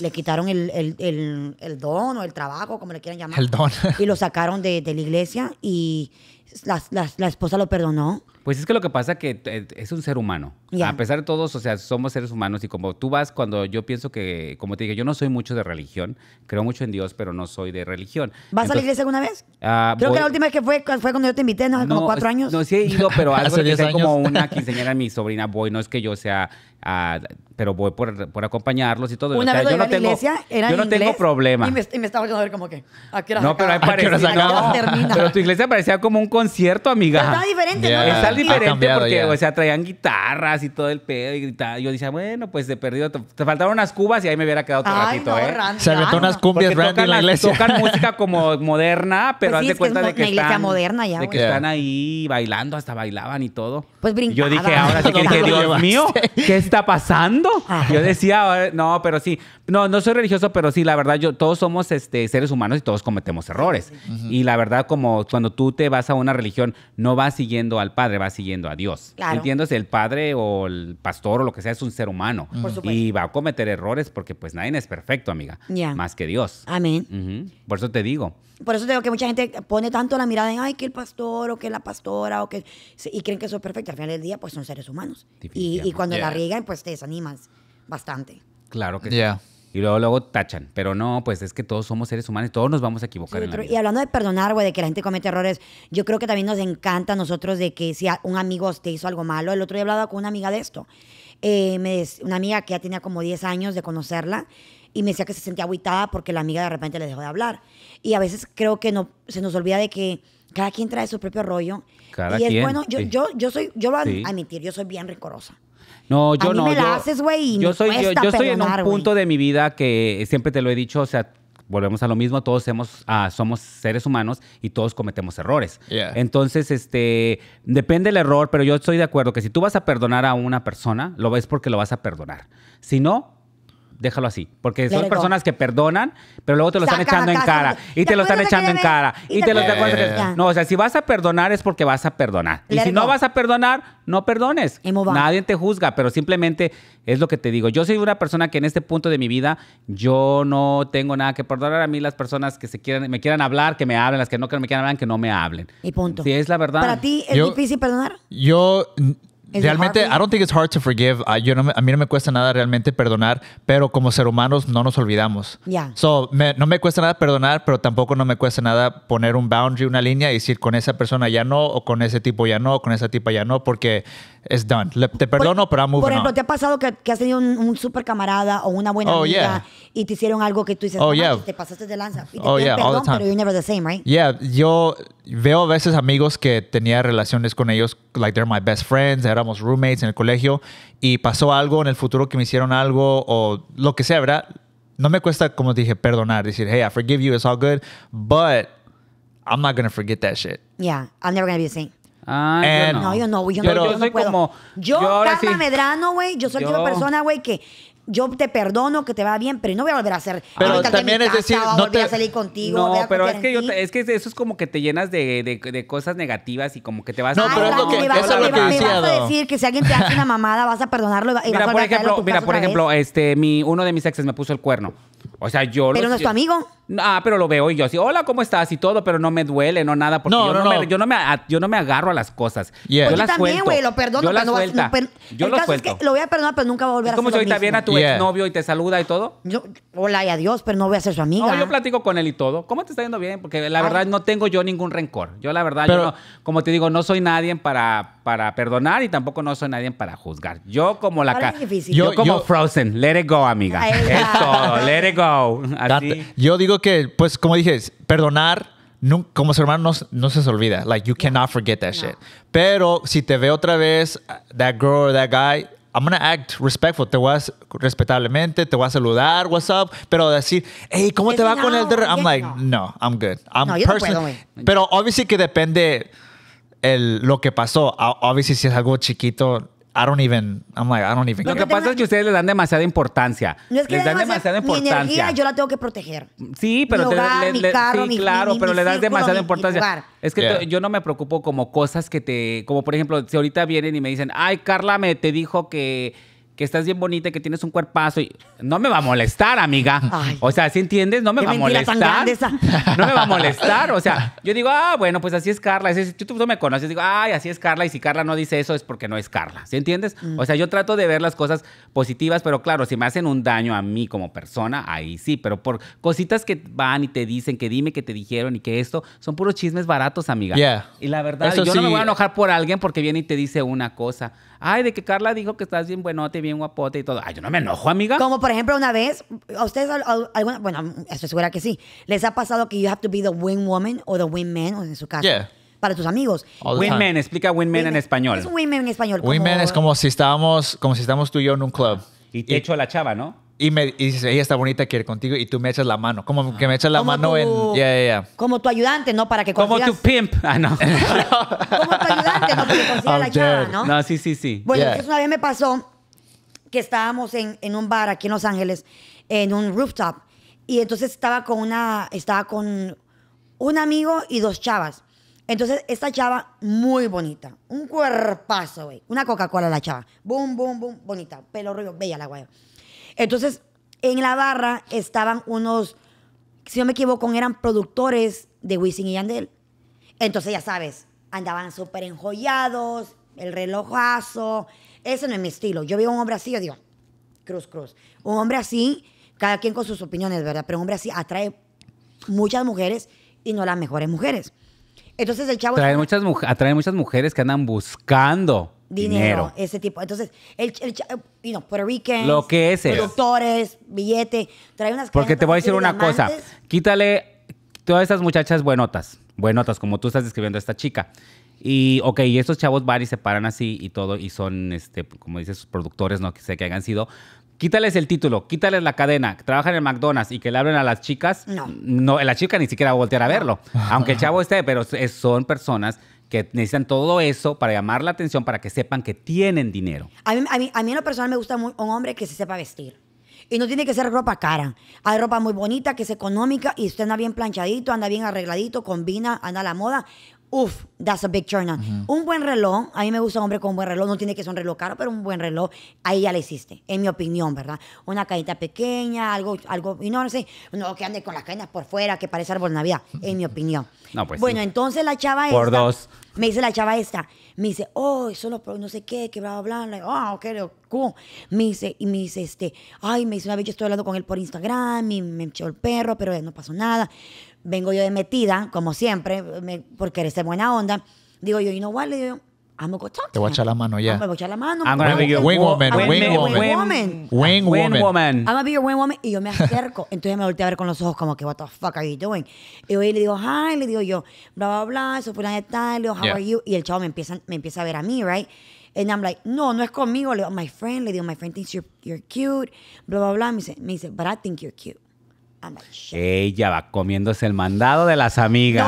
S2: le quitaron el, el, el, don o el trabajo, como le quieran llamar. El don. Y lo sacaron de, de la iglesia y la, la, la esposa lo perdonó.
S3: Pues es que lo que pasa es que eh, es un ser humano. A pesar de todos, o sea, somos seres humanos y como tú vas, cuando yo pienso que, como te dije, yo no soy mucho de religión, creo mucho en Dios, pero no soy de religión. ¿Vas a la iglesia alguna vez? Ah, creo que la
S2: última vez que fue, fue cuando yo te invité, ¿no? Hace como cuatro años.
S3: No, sí he ido, pero [LAUGHS] algo que como una quinceañera a mi sobrina, voy, no es que yo sea... Ah, pero voy por, acompañarlos y todo. Una vez yo no tengo, iglesia, era yo no tengo problema. Y me,
S2: estaba volviendo a ver como que, ¿a qué hora No, se pero ahí parecía,
S3: Pero tu iglesia parecía como un concierto, amiga. está diferente, ¿no? diferente porque, traían guitarras y todo el pedo y gritaba. Yo decía, bueno, pues de perdido, te, faltaron unas cubas y ahí me hubiera quedado otro ratito, ¿eh?". Se aventó unas cumbias tocan, en la iglesia. Tocan [LAUGHS] música como moderna, pero pues cuenta de que están, moderna ya, de que están ahí bailando, hasta bailaban y todo. Pues brincaba. Yo dije, ahora sí que dije, Dios mío, ¿qué está pasando? Yo decía, no, pero sí, no, no soy religioso, pero sí, la verdad, yo, todos somos este, seres humanos y todos cometemos errores. Y la verdad, como cuando tú te vas a una religión, no vas siguiendo al Padre, siguiendo a Dios. Claro. Entiéndose, el padre o el pastor o lo que sea es un ser humano. Por supuesto. Y va a cometer errores porque pues nadie es perfecto, amiga. Más que Dios. Amén. Por eso te digo.
S2: Por eso te digo que mucha gente pone tanto la mirada en, ay, que el pastor o que la pastora o que... Y creen que eso es perfecto. Al final del día, pues son seres humanos. Y, cuando la riegan, pues te desanimas bastante.
S3: Claro que sí. Y luego, luego tachan. Pero no, pues es que todos somos seres humanos todos nos vamos a equivocar. en la Y
S2: hablando de perdonar, güey, de que la gente comete errores, yo creo que también nos encanta a nosotros de que si un amigo te hizo algo malo. El otro día hablado con una amiga de esto. Eh, me, una amiga que ya tenía como 10 años de conocerla y me decía que se sentía aguitada porque la amiga de repente le dejó de hablar. Y a veces creo que no, se nos olvida de que cada quien trae su propio rollo. y es bueno, yo, yo, yo soy, yo lo voy admitir, yo soy bien rencorosa.
S3: No, yo no. Me yo, la haces, güey. Yo soy, yo, estoy en un punto de mi vida que siempre te lo he dicho, o sea, volvemos a lo mismo, todos ah, somos seres humanos y todos cometemos errores. Entonces, este, depende el error, pero yo estoy de acuerdo que si tú vas a perdonar a una persona, lo ves porque lo vas a perdonar. Si no, déjalo así. Porque son personas que perdonan, pero luego te lo están echando en cara. Y te lo están echando en cara. Y te lo están... No, o sea, si vas a perdonar es porque vas a perdonar. Y si no vas a perdonar, no perdones. Nadie te juzga, pero simplemente es lo que te digo. Yo soy una persona que en este punto de mi vida yo no tengo nada que perdonar a mí las personas que se me quieran hablar, que me hablen, las que no me quieran hablar, que no me hablen. Y punto. Si es la
S2: verdad. Para ti es difícil perdonar. Yo Realmente, I
S1: don't think it's hard to forgive. Ah, yo a mí no me cuesta nada realmente perdonar, pero como ser humanos no nos olvidamos. So, no me cuesta nada perdonar, pero tampoco no me cuesta nada poner un boundary, una línea y decir con esa persona ya no, o con ese tipo ya no, o con esa tipa ya no, porque es done. te perdono, pero I'm moving Por ejemplo, ¿te ha
S2: pasado que, has tenido un, super camarada o una buena oh, amiga y te hicieron algo que tú dices, oh, te pasaste de lanza? Y te oh, perdón, pero you're never the same, right?
S1: Yeah, yo veo a veces amigos que tenía relaciones con ellos, like they're my best friends, éramos roommates en el colegio y pasó algo en el futuro que me hicieron algo o lo que sea, ¿verdad? No me cuesta, como dije, perdonar, decir, hey, I forgive you, it's all good, but I'm not going to forget that shit.
S2: Yeah, I'm never going to be the same. Ah, yo no. no, yo no, yo, yo, no, yo, no soy puedo. Como, yo, yo Carla Medrano, güey, yo soy una persona, güey, que yo te perdono que te va bien, pero no voy a volver a hacer. Pero también es decir, no te... a salir contigo. No, pero es que,
S3: yo es que eso es como que te llenas de, de, de cosas negativas y como que te vas no, a. No, pero es lo que, me vas a decir
S2: que si alguien te hace una mamada vas a perdonarlo y vas a por ejemplo, mira, por ejemplo,
S3: este, mi, uno de mis exes me puso el cuerno. O sea, yo Pero no es tu amigo. Ah, pero lo veo y yo así, hola, ¿cómo estás? Y todo, pero no me duele, no nada, porque yo, no, Me, yo, no me, agarro a las cosas. yo, también, güey, lo perdono. Yo lo
S2: voy a perdonar, pero nunca va a volver cómo a como si viene a tu exnovio
S3: y te saluda y todo. Yo,
S2: hola y adiós, pero no voy a ser su amiga. yo
S3: platico con él y todo. ¿Cómo te está yendo bien? Porque la verdad no tengo yo ningún rencor. Yo la verdad, yo como te digo, no soy nadie para, para perdonar y tampoco no soy nadie para juzgar. Yo como la...
S2: Yo, como
S1: Frozen, let it go, amiga. let it go yo digo que, pues, como dije, perdonar no, como ser hermano, no, se se olvida. Like, you cannot forget that shit. Pero si te ve otra vez, uh, that girl or that guy, I'm gonna act respectful. Te voy a respetablemente, te voy a saludar, what's up. Pero decir, hey, ¿cómo te va con el I'm like, no. I'm good. I'm personally. Pero obviamente que depende el, lo que pasó. Obviamente si es algo chiquito, I don't even, I'm like, I don't even. Lo que pasa es que ustedes le dan demasiada importancia. les dan demasiada importancia. Mi energía yo
S2: la tengo que proteger.
S3: Sí, pero claro, pero le das demasiada importancia. es que yo no me preocupo como cosas que te, como por ejemplo, si ahorita vienen y me dicen, ay, Carla me te dijo que que estás bien bonita, que tienes un cuerpazo y no me va a molestar, amiga. o sea, ¿sí entiendes, no me va a molestar. [LAUGHS]
S2: No me va a molestar.
S3: O sea, [LAUGHS] yo digo, ah, bueno, pues así es Carla. Si tú no me conoces, digo, ay, así es Carla. Y si Carla no dice eso es porque no es Carla. ¿Sí entiendes? Mm. O sea, yo trato de ver las cosas positivas, pero claro, si me hacen un daño a mí como persona, ahí sí, pero por cositas que van y te dicen, que dime que te dijeron y que esto, son puros chismes baratos, amiga. Y la verdad, yo no me voy a enojar por alguien porque viene y te dice una cosa. Ay, de que Carla dijo que estás bien buenote, bien guapote y todo. Ay, yo no me enojo,
S2: amiga. Como por ejemplo una vez, a ustedes bueno, estoy segura que sí, les ha pasado que you have to be the win woman o the win man, en su casa. para tus amigos. Win
S1: man, explica win man en español. Es
S2: man en español. Win man es como
S1: si estábamos, como si estábamos tú y yo en un club. Y te echo a la chava, ¿no? Y, me, y dices, ella está bonita, quiere contigo, y tú me echas la mano. Como ah. que me echas la mano en.
S2: Como tu ayudante, ¿no? Para que Como tu pimp. Ah, [LAUGHS] no. como tu ayudante, ¿no? Para que la chava ¿no? No,
S1: sí, sí, sí. Bueno, entonces
S2: una vez me pasó que estábamos en, en, un bar aquí en Los Ángeles, en un rooftop, y entonces estaba con una. Estaba con un amigo y dos chavas. Entonces, esta chava, muy bonita. Un cuerpazo, güey. Una Coca-Cola la chava. Boom, boom, boom. Bonita. Pelo rubio. Bella la guaya. Entonces, en la barra estaban unos, si no me equivoco, eran productores de Wisin y Yandel. Entonces, ya sabes, andaban súper enjollados, el relojazo. eso no es mi estilo. Yo veo un hombre así, yo digo, cruz, cruz. Un hombre así, cada quien con sus opiniones, ¿verdad? Pero un hombre así atrae muchas mujeres y no las mejores mujeres. Entonces el chavo... muchas,
S3: atrae muchas mujeres que andan buscando dinero,
S2: ese tipo. Entonces, el, Puerto Ricans, lo que es productores, billete. trae unas Porque te voy a decir una cosa,
S3: quítale todas esas muchachas buenotas, buenotas como tú estás describiendo a esta chica. Y, ok, y estos chavos van y se paran así y todo, y son, este, como dices, productores, no que sé que hayan sido. Quítales el título, quítales la cadena, trabajan en McDonald's y que le hablen a las chicas. No. no la chica ni siquiera va a voltear a verlo, aunque el chavo esté, pero son personas que necesitan todo eso para llamar la atención, para que sepan que tienen dinero.
S2: A mí, a mí, a mí en lo personal me gusta un hombre que se sepa vestir. Y no tiene que ser ropa cara. Hay ropa muy bonita, que es económica, y usted anda bien planchadito, anda bien arregladito, combina, anda a la moda. Uf, that's a big turn Un buen reloj, a mí me gusta un hombre con buen reloj, no tiene que ser un reloj caro, pero un buen reloj, ahí ya le hiciste, en mi opinión, ¿verdad? Una cañita pequeña, algo, algo, y no, sé, no que ande con las cadenas por fuera, que parece árbol de Navidad, en mi opinión. No, pues bueno, entonces la chava por esta, dos. me dice la chava esta, me dice, oh, solo no sé qué, que bla, bla, bla, ah, ok, Me dice, y me dice, este, ay, me dice una vez, yo estoy hablando con él por Instagram, y me echó el perro, pero no pasó nada vengo yo de metida, como siempre, porque eres de buena onda. Digo yo, you no what, le digo I'm to go talk Te
S1: voy a echar la mano ya. voy a echar
S2: la mano. I'm be your wing woman. Wing woman. Wing woman. I'm gonna be your wing woman. Y yo me acerco. [LAUGHS] Entonces me volteé a ver con los ojos como que, what the fuck are you doing? Y hoy le digo, hi. Le digo yo, bla, bla, bla. Eso fue la detalle. Le digo, how are you? Y el chavo me empieza, me empieza a ver a mí, right? And I'm like, no, no es conmigo. Le digo, my friend. Le digo, my friend thinks you're, you're cute. Bla, bla, bla. Me dice, me dice, but I think you're cute.
S3: Ella va comiéndose el mandado de las amigas.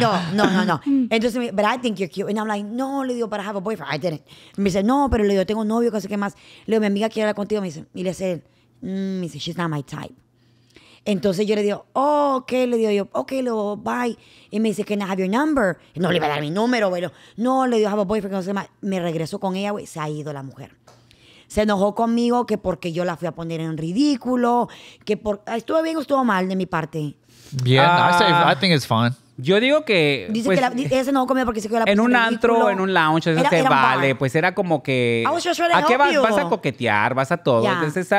S2: No, no, no, no, no. [LAUGHS] Mm. Entonces but I think you're cute. And I'm like, no, le digo, para have a boyfriend. Me dice, no, pero le digo, tengo novio, que sé qué más. Le digo, mi amiga quiere hablar contigo. Me dice, y le dice, mm, me dice, she's not my type. Entonces yo le digo, oh, ok, le digo yo, ok, luego, bye. Y me dice, can I have your number? no le iba a dar mi número, bueno no, le digo, have a boyfriend, que no sé qué más. Me regreso con ella, güey, se ha ido la mujer se enojó conmigo que porque yo la fui a poner en ridículo, que porque... Ah, ¿Estuvo bien o estuvo mal de mi parte?
S1: Bien, I, ah. think it's fine. Yo digo que. Dice pues, que
S2: ella se enojó conmigo porque se quedó la en un antro, en un
S3: lounge, se vale. Pues era como que. ¿A qué vas? Vas a coquetear, vas a todo.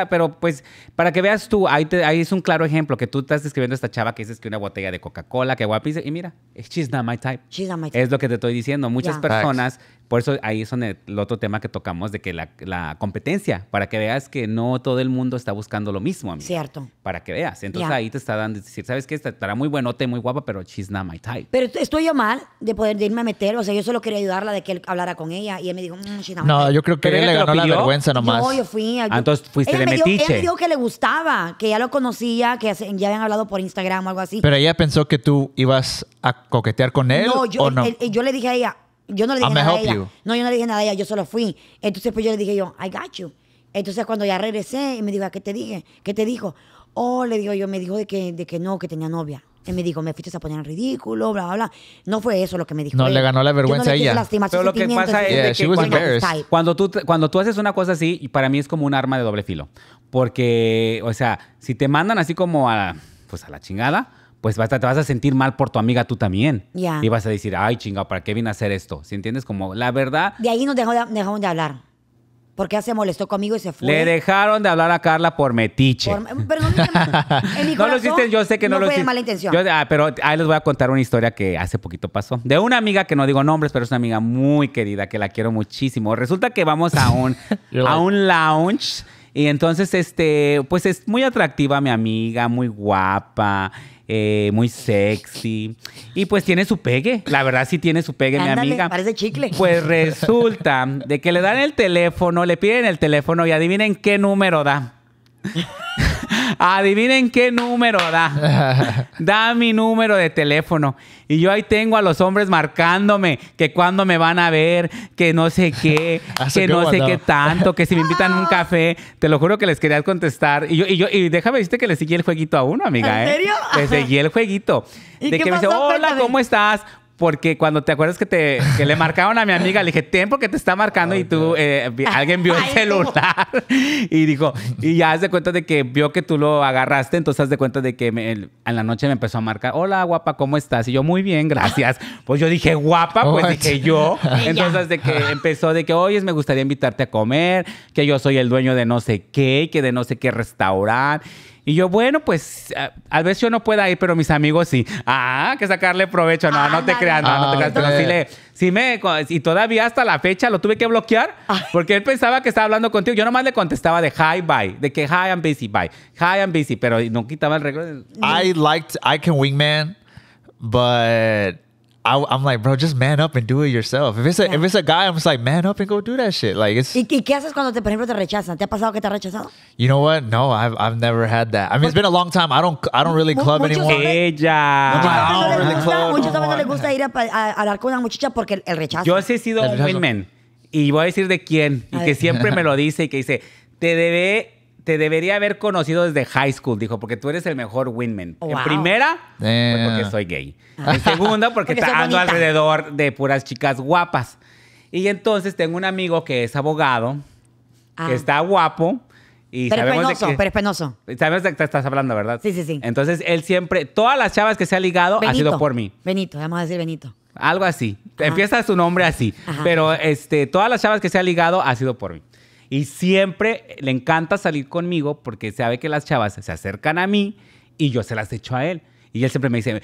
S3: pero pues, para que veas tú, ahí, ahí es un claro ejemplo que tú estás describiendo a esta chava que dices que una botella de Coca-Cola, que guapísima. Y mira, she's not my type. She's not my type. Es lo que te estoy diciendo. Muchas personas por eso ahí es el otro tema que tocamos de que la, competencia, para que veas que no todo el mundo está buscando lo mismo. mí Cierto. Para que veas. Entonces ahí te está dando, decir, ¿sabes qué? Estará muy buenote, muy guapa, pero she's not my type.
S2: Pero estoy yo mal de poder irme a meter. O sea, yo solo quería ayudarla de que él hablara con ella y él me dijo, mm, she's not No, yo creo que él, le ganó la vergüenza nomás. No, yo fui. Yo, ah, entonces fuiste de metiche. él dijo que le gustaba, que ya lo conocía, que ya habían hablado por Instagram o algo así. Pero
S1: ella pensó que tú ibas a coquetear con él. yo, ¿o no? Eh,
S2: eh, yo le dije a ella, yo no le dije nada a ella. No, yo no dije nada yo solo fui. Entonces, pues yo le dije yo, I got you. Entonces, cuando ya regresé, y me dijo, ¿qué te dije? ¿Qué te dijo? Oh, le digo yo, me dijo de que, de que no, que tenía novia. Y me dijo, me fuiste a poner en ridículo, bla, bla, bla. No fue eso lo que me dijo. No, le ganó la vergüenza a ella. Pero lo que pasa es que
S3: cuando, tú, cuando tú haces una cosa así, para mí es como un arma de doble filo. Porque, o sea, si te mandan así como a, pues a la chingada, pues te vas a sentir mal por tu amiga tú también. Y vas a decir, ay, chinga, ¿para qué vine a hacer esto? ¿Si entiendes? Como la verdad.
S2: De ahí nos dejaron de, de hablar. Porque ya se molestó conmigo y se fue. Le
S3: dejaron de hablar a Carla por metiche. pero [LAUGHS] no, lo hiciste, yo sé que no, lo hiciste. fue mala intención. Ah, pero ahí les voy a contar una historia que hace poquito pasó. De una amiga que no digo nombres, pero es una amiga muy querida, que la quiero muchísimo. Resulta que vamos a un, [LAUGHS] a un lounge y entonces, este, pues es muy atractiva mi amiga, muy guapa. Eh, muy sexy. Y pues tiene su pegue. La verdad sí tiene su pegue, mi amiga.
S2: Parece chicle. Pues
S3: resulta de que le dan el teléfono, le piden el teléfono y adivinen qué número da. Adivinen qué número da. [LAUGHS] da mi número de teléfono. Y yo ahí tengo a los hombres marcándome que cuándo me van a ver, que no sé qué, [LAUGHS] ah, que no sé qué tanto, que si me invitan a un [LAUGHS] café. Te lo juro que les quería contestar. Y yo, y yo, y déjame decirte que le seguí el jueguito a uno, amiga. ¿En ¿eh? serio? ¿eh? Le seguí el jueguito. de que me hola, ¿cómo estás? Porque cuando te acuerdas que te le marcaron a mi amiga, le dije, tiempo que te está marcando, y tú, eh, alguien vio [LAUGHS] el celular y dijo, y ya has de cuenta de que vio que tú lo agarraste, entonces haz de cuenta de que en la noche me empezó a marcar, hola guapa, ¿cómo estás? Y yo, muy bien, gracias. Pues yo dije, guapa, pues dije yo. [LAUGHS] Entonces de que empezó de que, oye, me gustaría invitarte a comer, que yo soy el dueño de no sé qué, que de no sé qué restaurante. Y yo, bueno, pues a, ver veces yo no pueda ir, pero mis amigos sí. Ah, que sacarle provecho. No, no te creas, no, no te creas. Pero sí, le, me, y todavía hasta la fecha lo tuve que bloquear porque él pensaba que estaba hablando contigo. Yo nomás le contestaba de hi, bye, de que hi, I'm busy, bye. Hi, I'm busy, pero no quitaba el regreso. I
S1: liked, I can wingman, but I, am like, bro, just man up and do it yourself. If it's a, yeah. if it's a guy, I'm just like, man up and go do that shit. Like it's.
S2: ¿Y, y que haces cuando te, por ejemplo, te rechazan? ¿Te ha pasado que te ha rechazado?
S1: You know what? No, I've, I've never had that. I mean, it's been a long time. I don't I don't really club anymore. Ella. Muchos hombres no, gusta, muchos
S2: no, no les gusta ir a, hablar con una muchacha porque el, rechazo. Yo sí he sido un wingman
S3: y voy a decir de quién y a que siempre me lo dice y que dice te debe te debería haber conocido desde high school, dijo, porque tú eres el mejor winman. En primera, eh. porque soy gay. En segunda, porque, ando alrededor de puras chicas guapas. Y entonces tengo un amigo que es abogado, que ah. está guapo. Y pero sabemos es penoso, de que, pero es penoso. de qué estás hablando, ¿verdad? Sí, sí, sí. Entonces él siempre, todas las chavas que se ha ligado ha sido por mí.
S2: Benito, vamos a decir Benito.
S3: Algo así. Empieza su nombre así. Pero este, todas las chavas que se ha ligado ha sido por mí. Y siempre le encanta salir conmigo porque sabe que las chavas se acercan a mí y yo se las echo a él. Y él siempre me dice,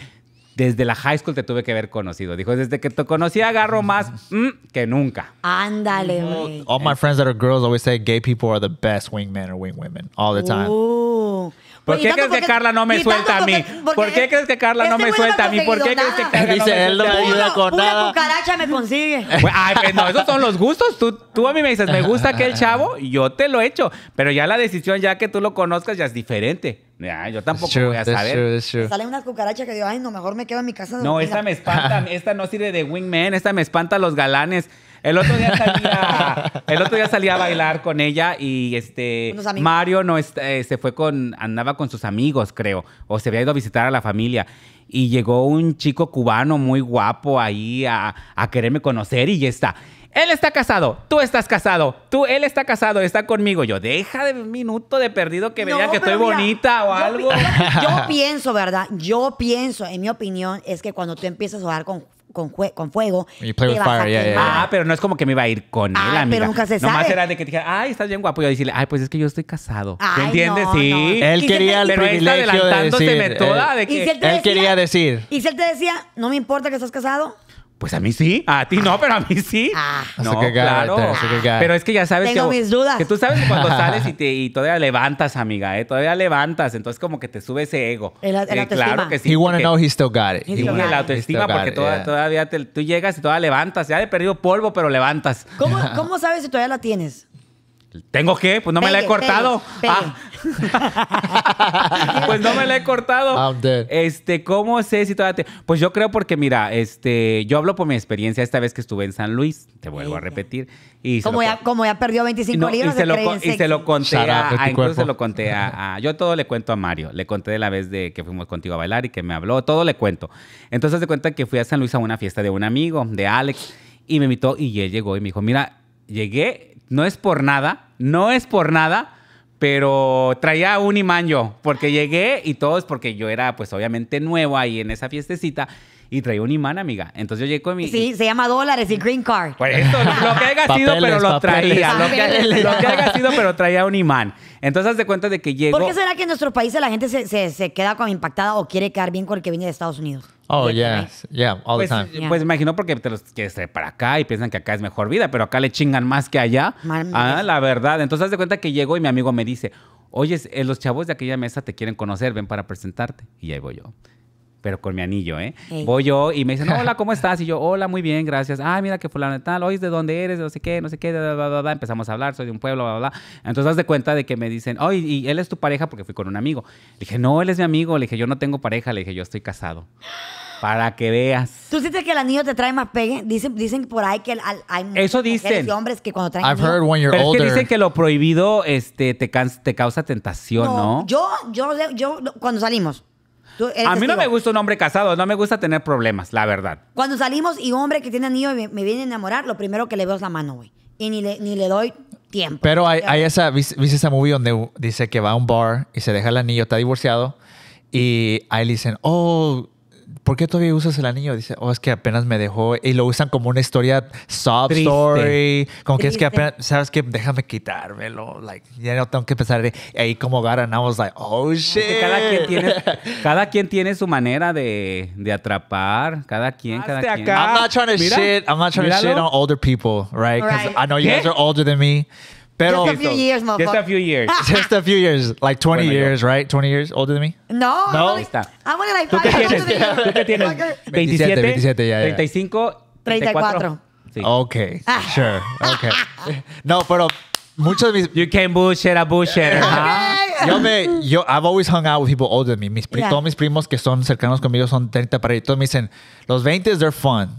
S3: desde la high school te tuve que haber conocido. Dijo, desde que te conocí agarro más mm, que nunca.
S2: Ándale, güey.
S1: All my friends that are girls always say gay people are the best wingmen or wingwomen all the time.
S2: Uh, ¿Por qué este crees que Carla no me suelta a mí? ¿Por qué crees que Carla no me suelta a mí? ¿Por qué crees que Carla no me suelta a mí? Una cucaracha me consigue. [LAUGHS]
S3: Ay, pues no, esos son los gustos. Tú, a mí me dices, me gusta aquel chavo, yo te lo echo. Pero ya la decisión, ya que tú lo conozcas, ya es diferente. Ya, yo tampoco voy a saber. Sale
S2: una cucaracha que digo, ay, no, mejor me quedo en mi casa. No, esta me
S3: espanta. [LAUGHS] esta no sirve de wingman. Esta me espanta a los galanes. El otro día salía, [LAUGHS] el otro día salía a bailar con ella y este Mario no eh, se fue con andaba con sus amigos, creo, o se había ido a visitar a la familia y llegó un chico cubano muy guapo ahí a, quererme conocer y ya está. Él está casado, tú estás casado, tú, él está casado, está conmigo. Yo, deja de minuto de perdido que me que estoy bonita o algo. yo
S2: pienso, ¿verdad? Yo pienso, en mi opinión, es que cuando tú empiezas a jugar con con, con fuego.
S3: yeah, Ah, pero no es como que me iba a ir con él, pero nunca se sabe. Nomás era de que te dijera, ay, estás bien guapo. Y yo decirle, ay, pues es que yo estoy casado. ¿Te entiendes? Eh, sí. Él quería el privilegio de decir. él quería decir.
S2: Y si él te decía, no me importa que estás casado,
S3: pues a mí sí. A ti no, pero a mí sí. Ah. No, so claro. pero es que ya sabes Tengo que, mis dudas. que tú sabes que cuando [LAUGHS] sales y, todavía levantas, amiga, ¿eh? todavía levantas. Entonces como que te sube ese ego. El, el eh, claro que sí. He wanna know he still got it. He la autoestima porque toda, todavía tú llegas y todavía levantas. Ya he perdido polvo, pero levantas. ¿Cómo,
S2: [LAUGHS] ¿Cómo sabes si todavía la tienes?
S3: Tengo que, pues no me la he cortado. Ah. [LAUGHS] pues no me la he cortado. Este, ¿cómo sé si todavía Pues yo creo porque, mira, este, yo hablo por mi experiencia esta vez que estuve en San Luis, te vuelvo a repetir. Y como, ya,
S2: como ya perdió 25 libras, y se, lo, y se lo conté
S3: a, yo todo le cuento a Mario. Le conté de la vez de que fuimos contigo a bailar y que me habló, todo le cuento. Entonces de cuenta que fui a San Luis a una fiesta de un amigo, de Alex, y me invitó, y él llegó y me dijo, mira, llegué no es por nada, no es por nada, pero traía un imán yo, porque llegué y todo es porque yo era pues obviamente nuevo ahí en esa fiestecita y traía un imán, amiga. Entonces yo llegué con mi... Sí,
S2: se llama dólares y green card.
S3: Pues esto, lo que haya sido, pero lo traía. Lo que, haya sido, pero traía un imán. Entonces, de cuenta de que llego... ¿Por qué será
S2: que en nuestro país la gente se, se queda como impactada o quiere quedar bien con el que viene de Estados Unidos?
S3: Oh, yeah, yeah, all the pues, time. Eh, pues, imagino porque te los quieres traer para acá y piensan que acá es mejor vida, pero acá le chingan más que allá. Ah, la verdad. Entonces, haz de cuenta que llego y mi amigo me dice, oye, eh, los chavos de aquella mesa te quieren conocer, ven para presentarte. Y ahí voy yo pero con mi anillo, ¿eh? Voy yo y me dicen, hola, ¿cómo [LAUGHS] estás? Y yo, hola, muy bien, gracias. ah mira que fulano y tal, hoy de dónde eres, no sé qué, no sé qué, bla, bla, bla, Empezamos a hablar, soy de un pueblo, bla, bla, Entonces das de cuenta de que me dicen, oye, ¿y él es tu pareja? Porque fui con un amigo. Le dije, no, él es mi amigo. Le dije, yo no tengo pareja. Le dije, yo estoy casado. Para que veas.
S2: ¿Tú sientes que el anillo te trae más pegue? Dicen, dicen por ahí que hay Eso dicen. hombres que cuando traen I've heard
S3: es que dicen que lo prohibido este, te, te causa tentación, ¿no? ¿no?
S2: Yo, yo, yo, cuando salimos, a mí no me
S3: gusta un hombre casado, no me gusta tener problemas, la verdad.
S2: Cuando salimos y un hombre que tiene anillo me, viene a enamorar, lo primero que le veo es la mano, güey. Y ni le, doy tiempo.
S1: Pero hay, esa, ¿viste esa movie donde dice que va a un bar y se deja el anillo, está divorciado? Y ahí le dicen, oh, ¿por qué todavía usas el anillo? Dice, oh, es que apenas me dejó. Y lo usan como una historia sob story. Como que es que apenas, ¿sabes que, Déjame quitármelo. Like, ya no tengo que pensar y ahí como garan, I was like, oh, shit. [LAUGHS] cada quien,
S3: tiene, su manera de, de atrapar. Cada quien, cada quien. I'm not trying to shit. I'm not
S1: trying to shit on older people, right? Because I know you guys are older than me. Pero just a few years, motherfucker. Just a few years. [LAUGHS] just a few years. Like 20 bueno, years, yo. right? 20 years older than me.
S2: No. No. está. I'm like ¿Tú qué tienes? ¿Tú qué
S1: 27, [LAUGHS] 27 ya, ya. 35,
S2: 34.
S1: Ok. Sure. Ok. [LAUGHS] no, pero muchos de mis... You can bullshit a bullshit. Okay. Yo me... Yo, I've always hung out with people older than me. Mis, yeah. Todos mis primos que son cercanos conmigo son 30 para ahí. Todos me dicen, los 20 they're fun.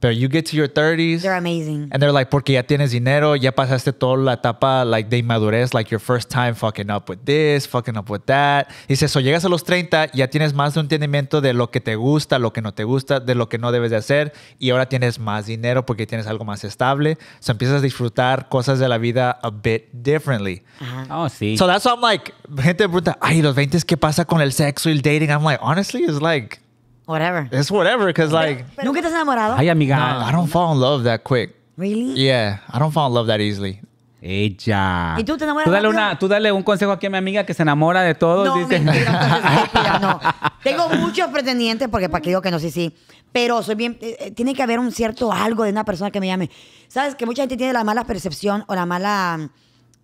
S1: Pero you get to your 30s. They're amazing. And they're like, porque ya tienes dinero, ya pasaste toda la etapa like, de inmadurez, like your first time fucking up with this, fucking up with that. se eso, llegas a los 30, ya tienes más de un entendimiento de lo que te gusta, lo que no te gusta, de lo que no debes de hacer. Y ahora tienes más dinero porque tienes algo más estable. se empiezas a disfrutar cosas de la vida a bit differently. Uh Oh, sí. So that's why I'm like, gente pregunta, ay, los 20 ¿qué pasa con el sexo y el dating? I'm like, honestly, it's like... Whatever. It's whatever, because like.
S2: ¿Nunca te has enamorado? Ay,
S1: amiga. No, I don't fall in love that quick. Really? Yeah, I don't fall in love that easily. Ella. ¿Y
S2: tú te enamoras? Tú dale,
S3: tú dale un consejo aquí a mi amiga que se enamora de todo. No, dice. Mentira,
S2: no, [LAUGHS] no. Tengo muchos pretendientes, porque para que digo que no, sí, sí. Pero soy bien. Eh, eh, tiene que haber un cierto algo de una persona que me llame. Sabes que mucha gente tiene la mala percepción o la mala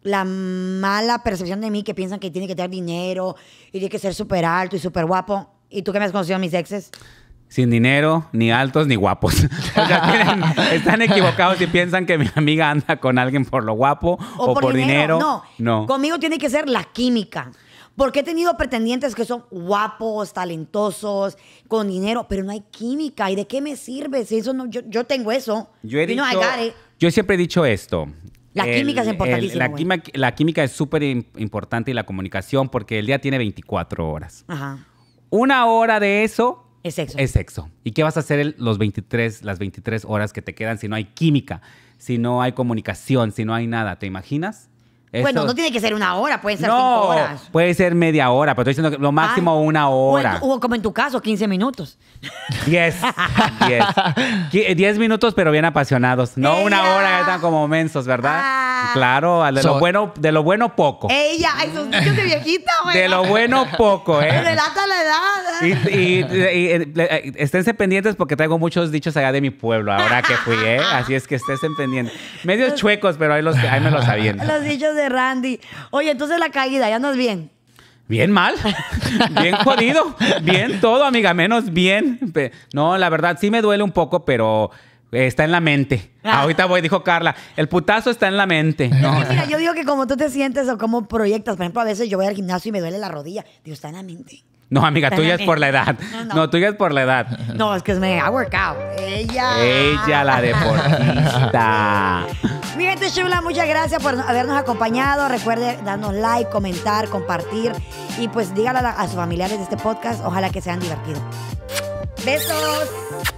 S2: la mala percepción de mí que piensan que tiene que tener dinero y tiene que ser súper alto y súper guapo. ¿Y tú qué me has conocido a mis exes?
S3: sin dinero, ni altos, ni guapos. [LAUGHS] están equivocados y piensan que mi amiga anda con alguien por lo guapo o, por, dinero. No, no.
S2: Conmigo tiene que ser la química. Porque he tenido pretendientes que son guapos, talentosos, con dinero, pero no hay química. ¿Y de qué me sirve? Si eso no, yo, tengo eso.
S3: Yo, he dicho, yo siempre he dicho esto. La química es importantísima. la, química, la, química, es súper importante y la comunicación porque el día tiene 24 horas. Ajá. Una hora de eso es sexo. Es sexo. ¿Y qué vas a hacer los 23, las 23 horas que te quedan si no hay química, si no hay comunicación, si no hay nada? ¿Te imaginas? Bueno, no tiene
S2: que ser una hora, Puede ser cinco horas.
S3: Puede ser media hora, pero estoy diciendo que lo ah, máximo una hora.
S2: O, como en tu caso, 15 minutos.
S3: Diez. 10 [LAUGHS] minutos, pero bien apasionados. No una hora, ya están como mensos, ¿verdad? Ah. Claro, de lo bueno, de lo bueno poco.
S2: Ella, ay, sus dichos de viejita, güey. [LAUGHS] De lo bueno poco, ¿eh? [LAUGHS] Relata la edad. Y,
S3: y, eh, pendientes porque traigo muchos dichos allá de mi pueblo, ahora que fui, ¿eh? Así es que estén pendientes. Medios chuecos, pero ahí, los, ahí me los aviento.
S2: Los dichos de Randy. Oye, entonces la caída, ya andas bien.
S3: Bien mal, [LAUGHS] bien jodido, bien todo, amiga, menos bien. No, la verdad sí me duele un poco, pero Está en la mente. Ah. Ahorita voy, dijo Carla. El putazo está en la mente. No. Mira, yo
S2: digo que como tú te sientes o como proyectas, por ejemplo, a veces yo voy al gimnasio y me duele la rodilla. Digo, está en la mente. No, amiga, tú es por
S3: la edad. No, tuya es por la edad.
S2: No, es que es me ha workout. Ella.
S3: Ella, la deportista.
S2: [LAUGHS] Mi gente chula, muchas gracias por habernos acompañado. Recuerde darnos like, comentar, compartir. Y pues díganle a, sus familiares de este podcast. Ojalá que sean divertidos. divertido. Besos.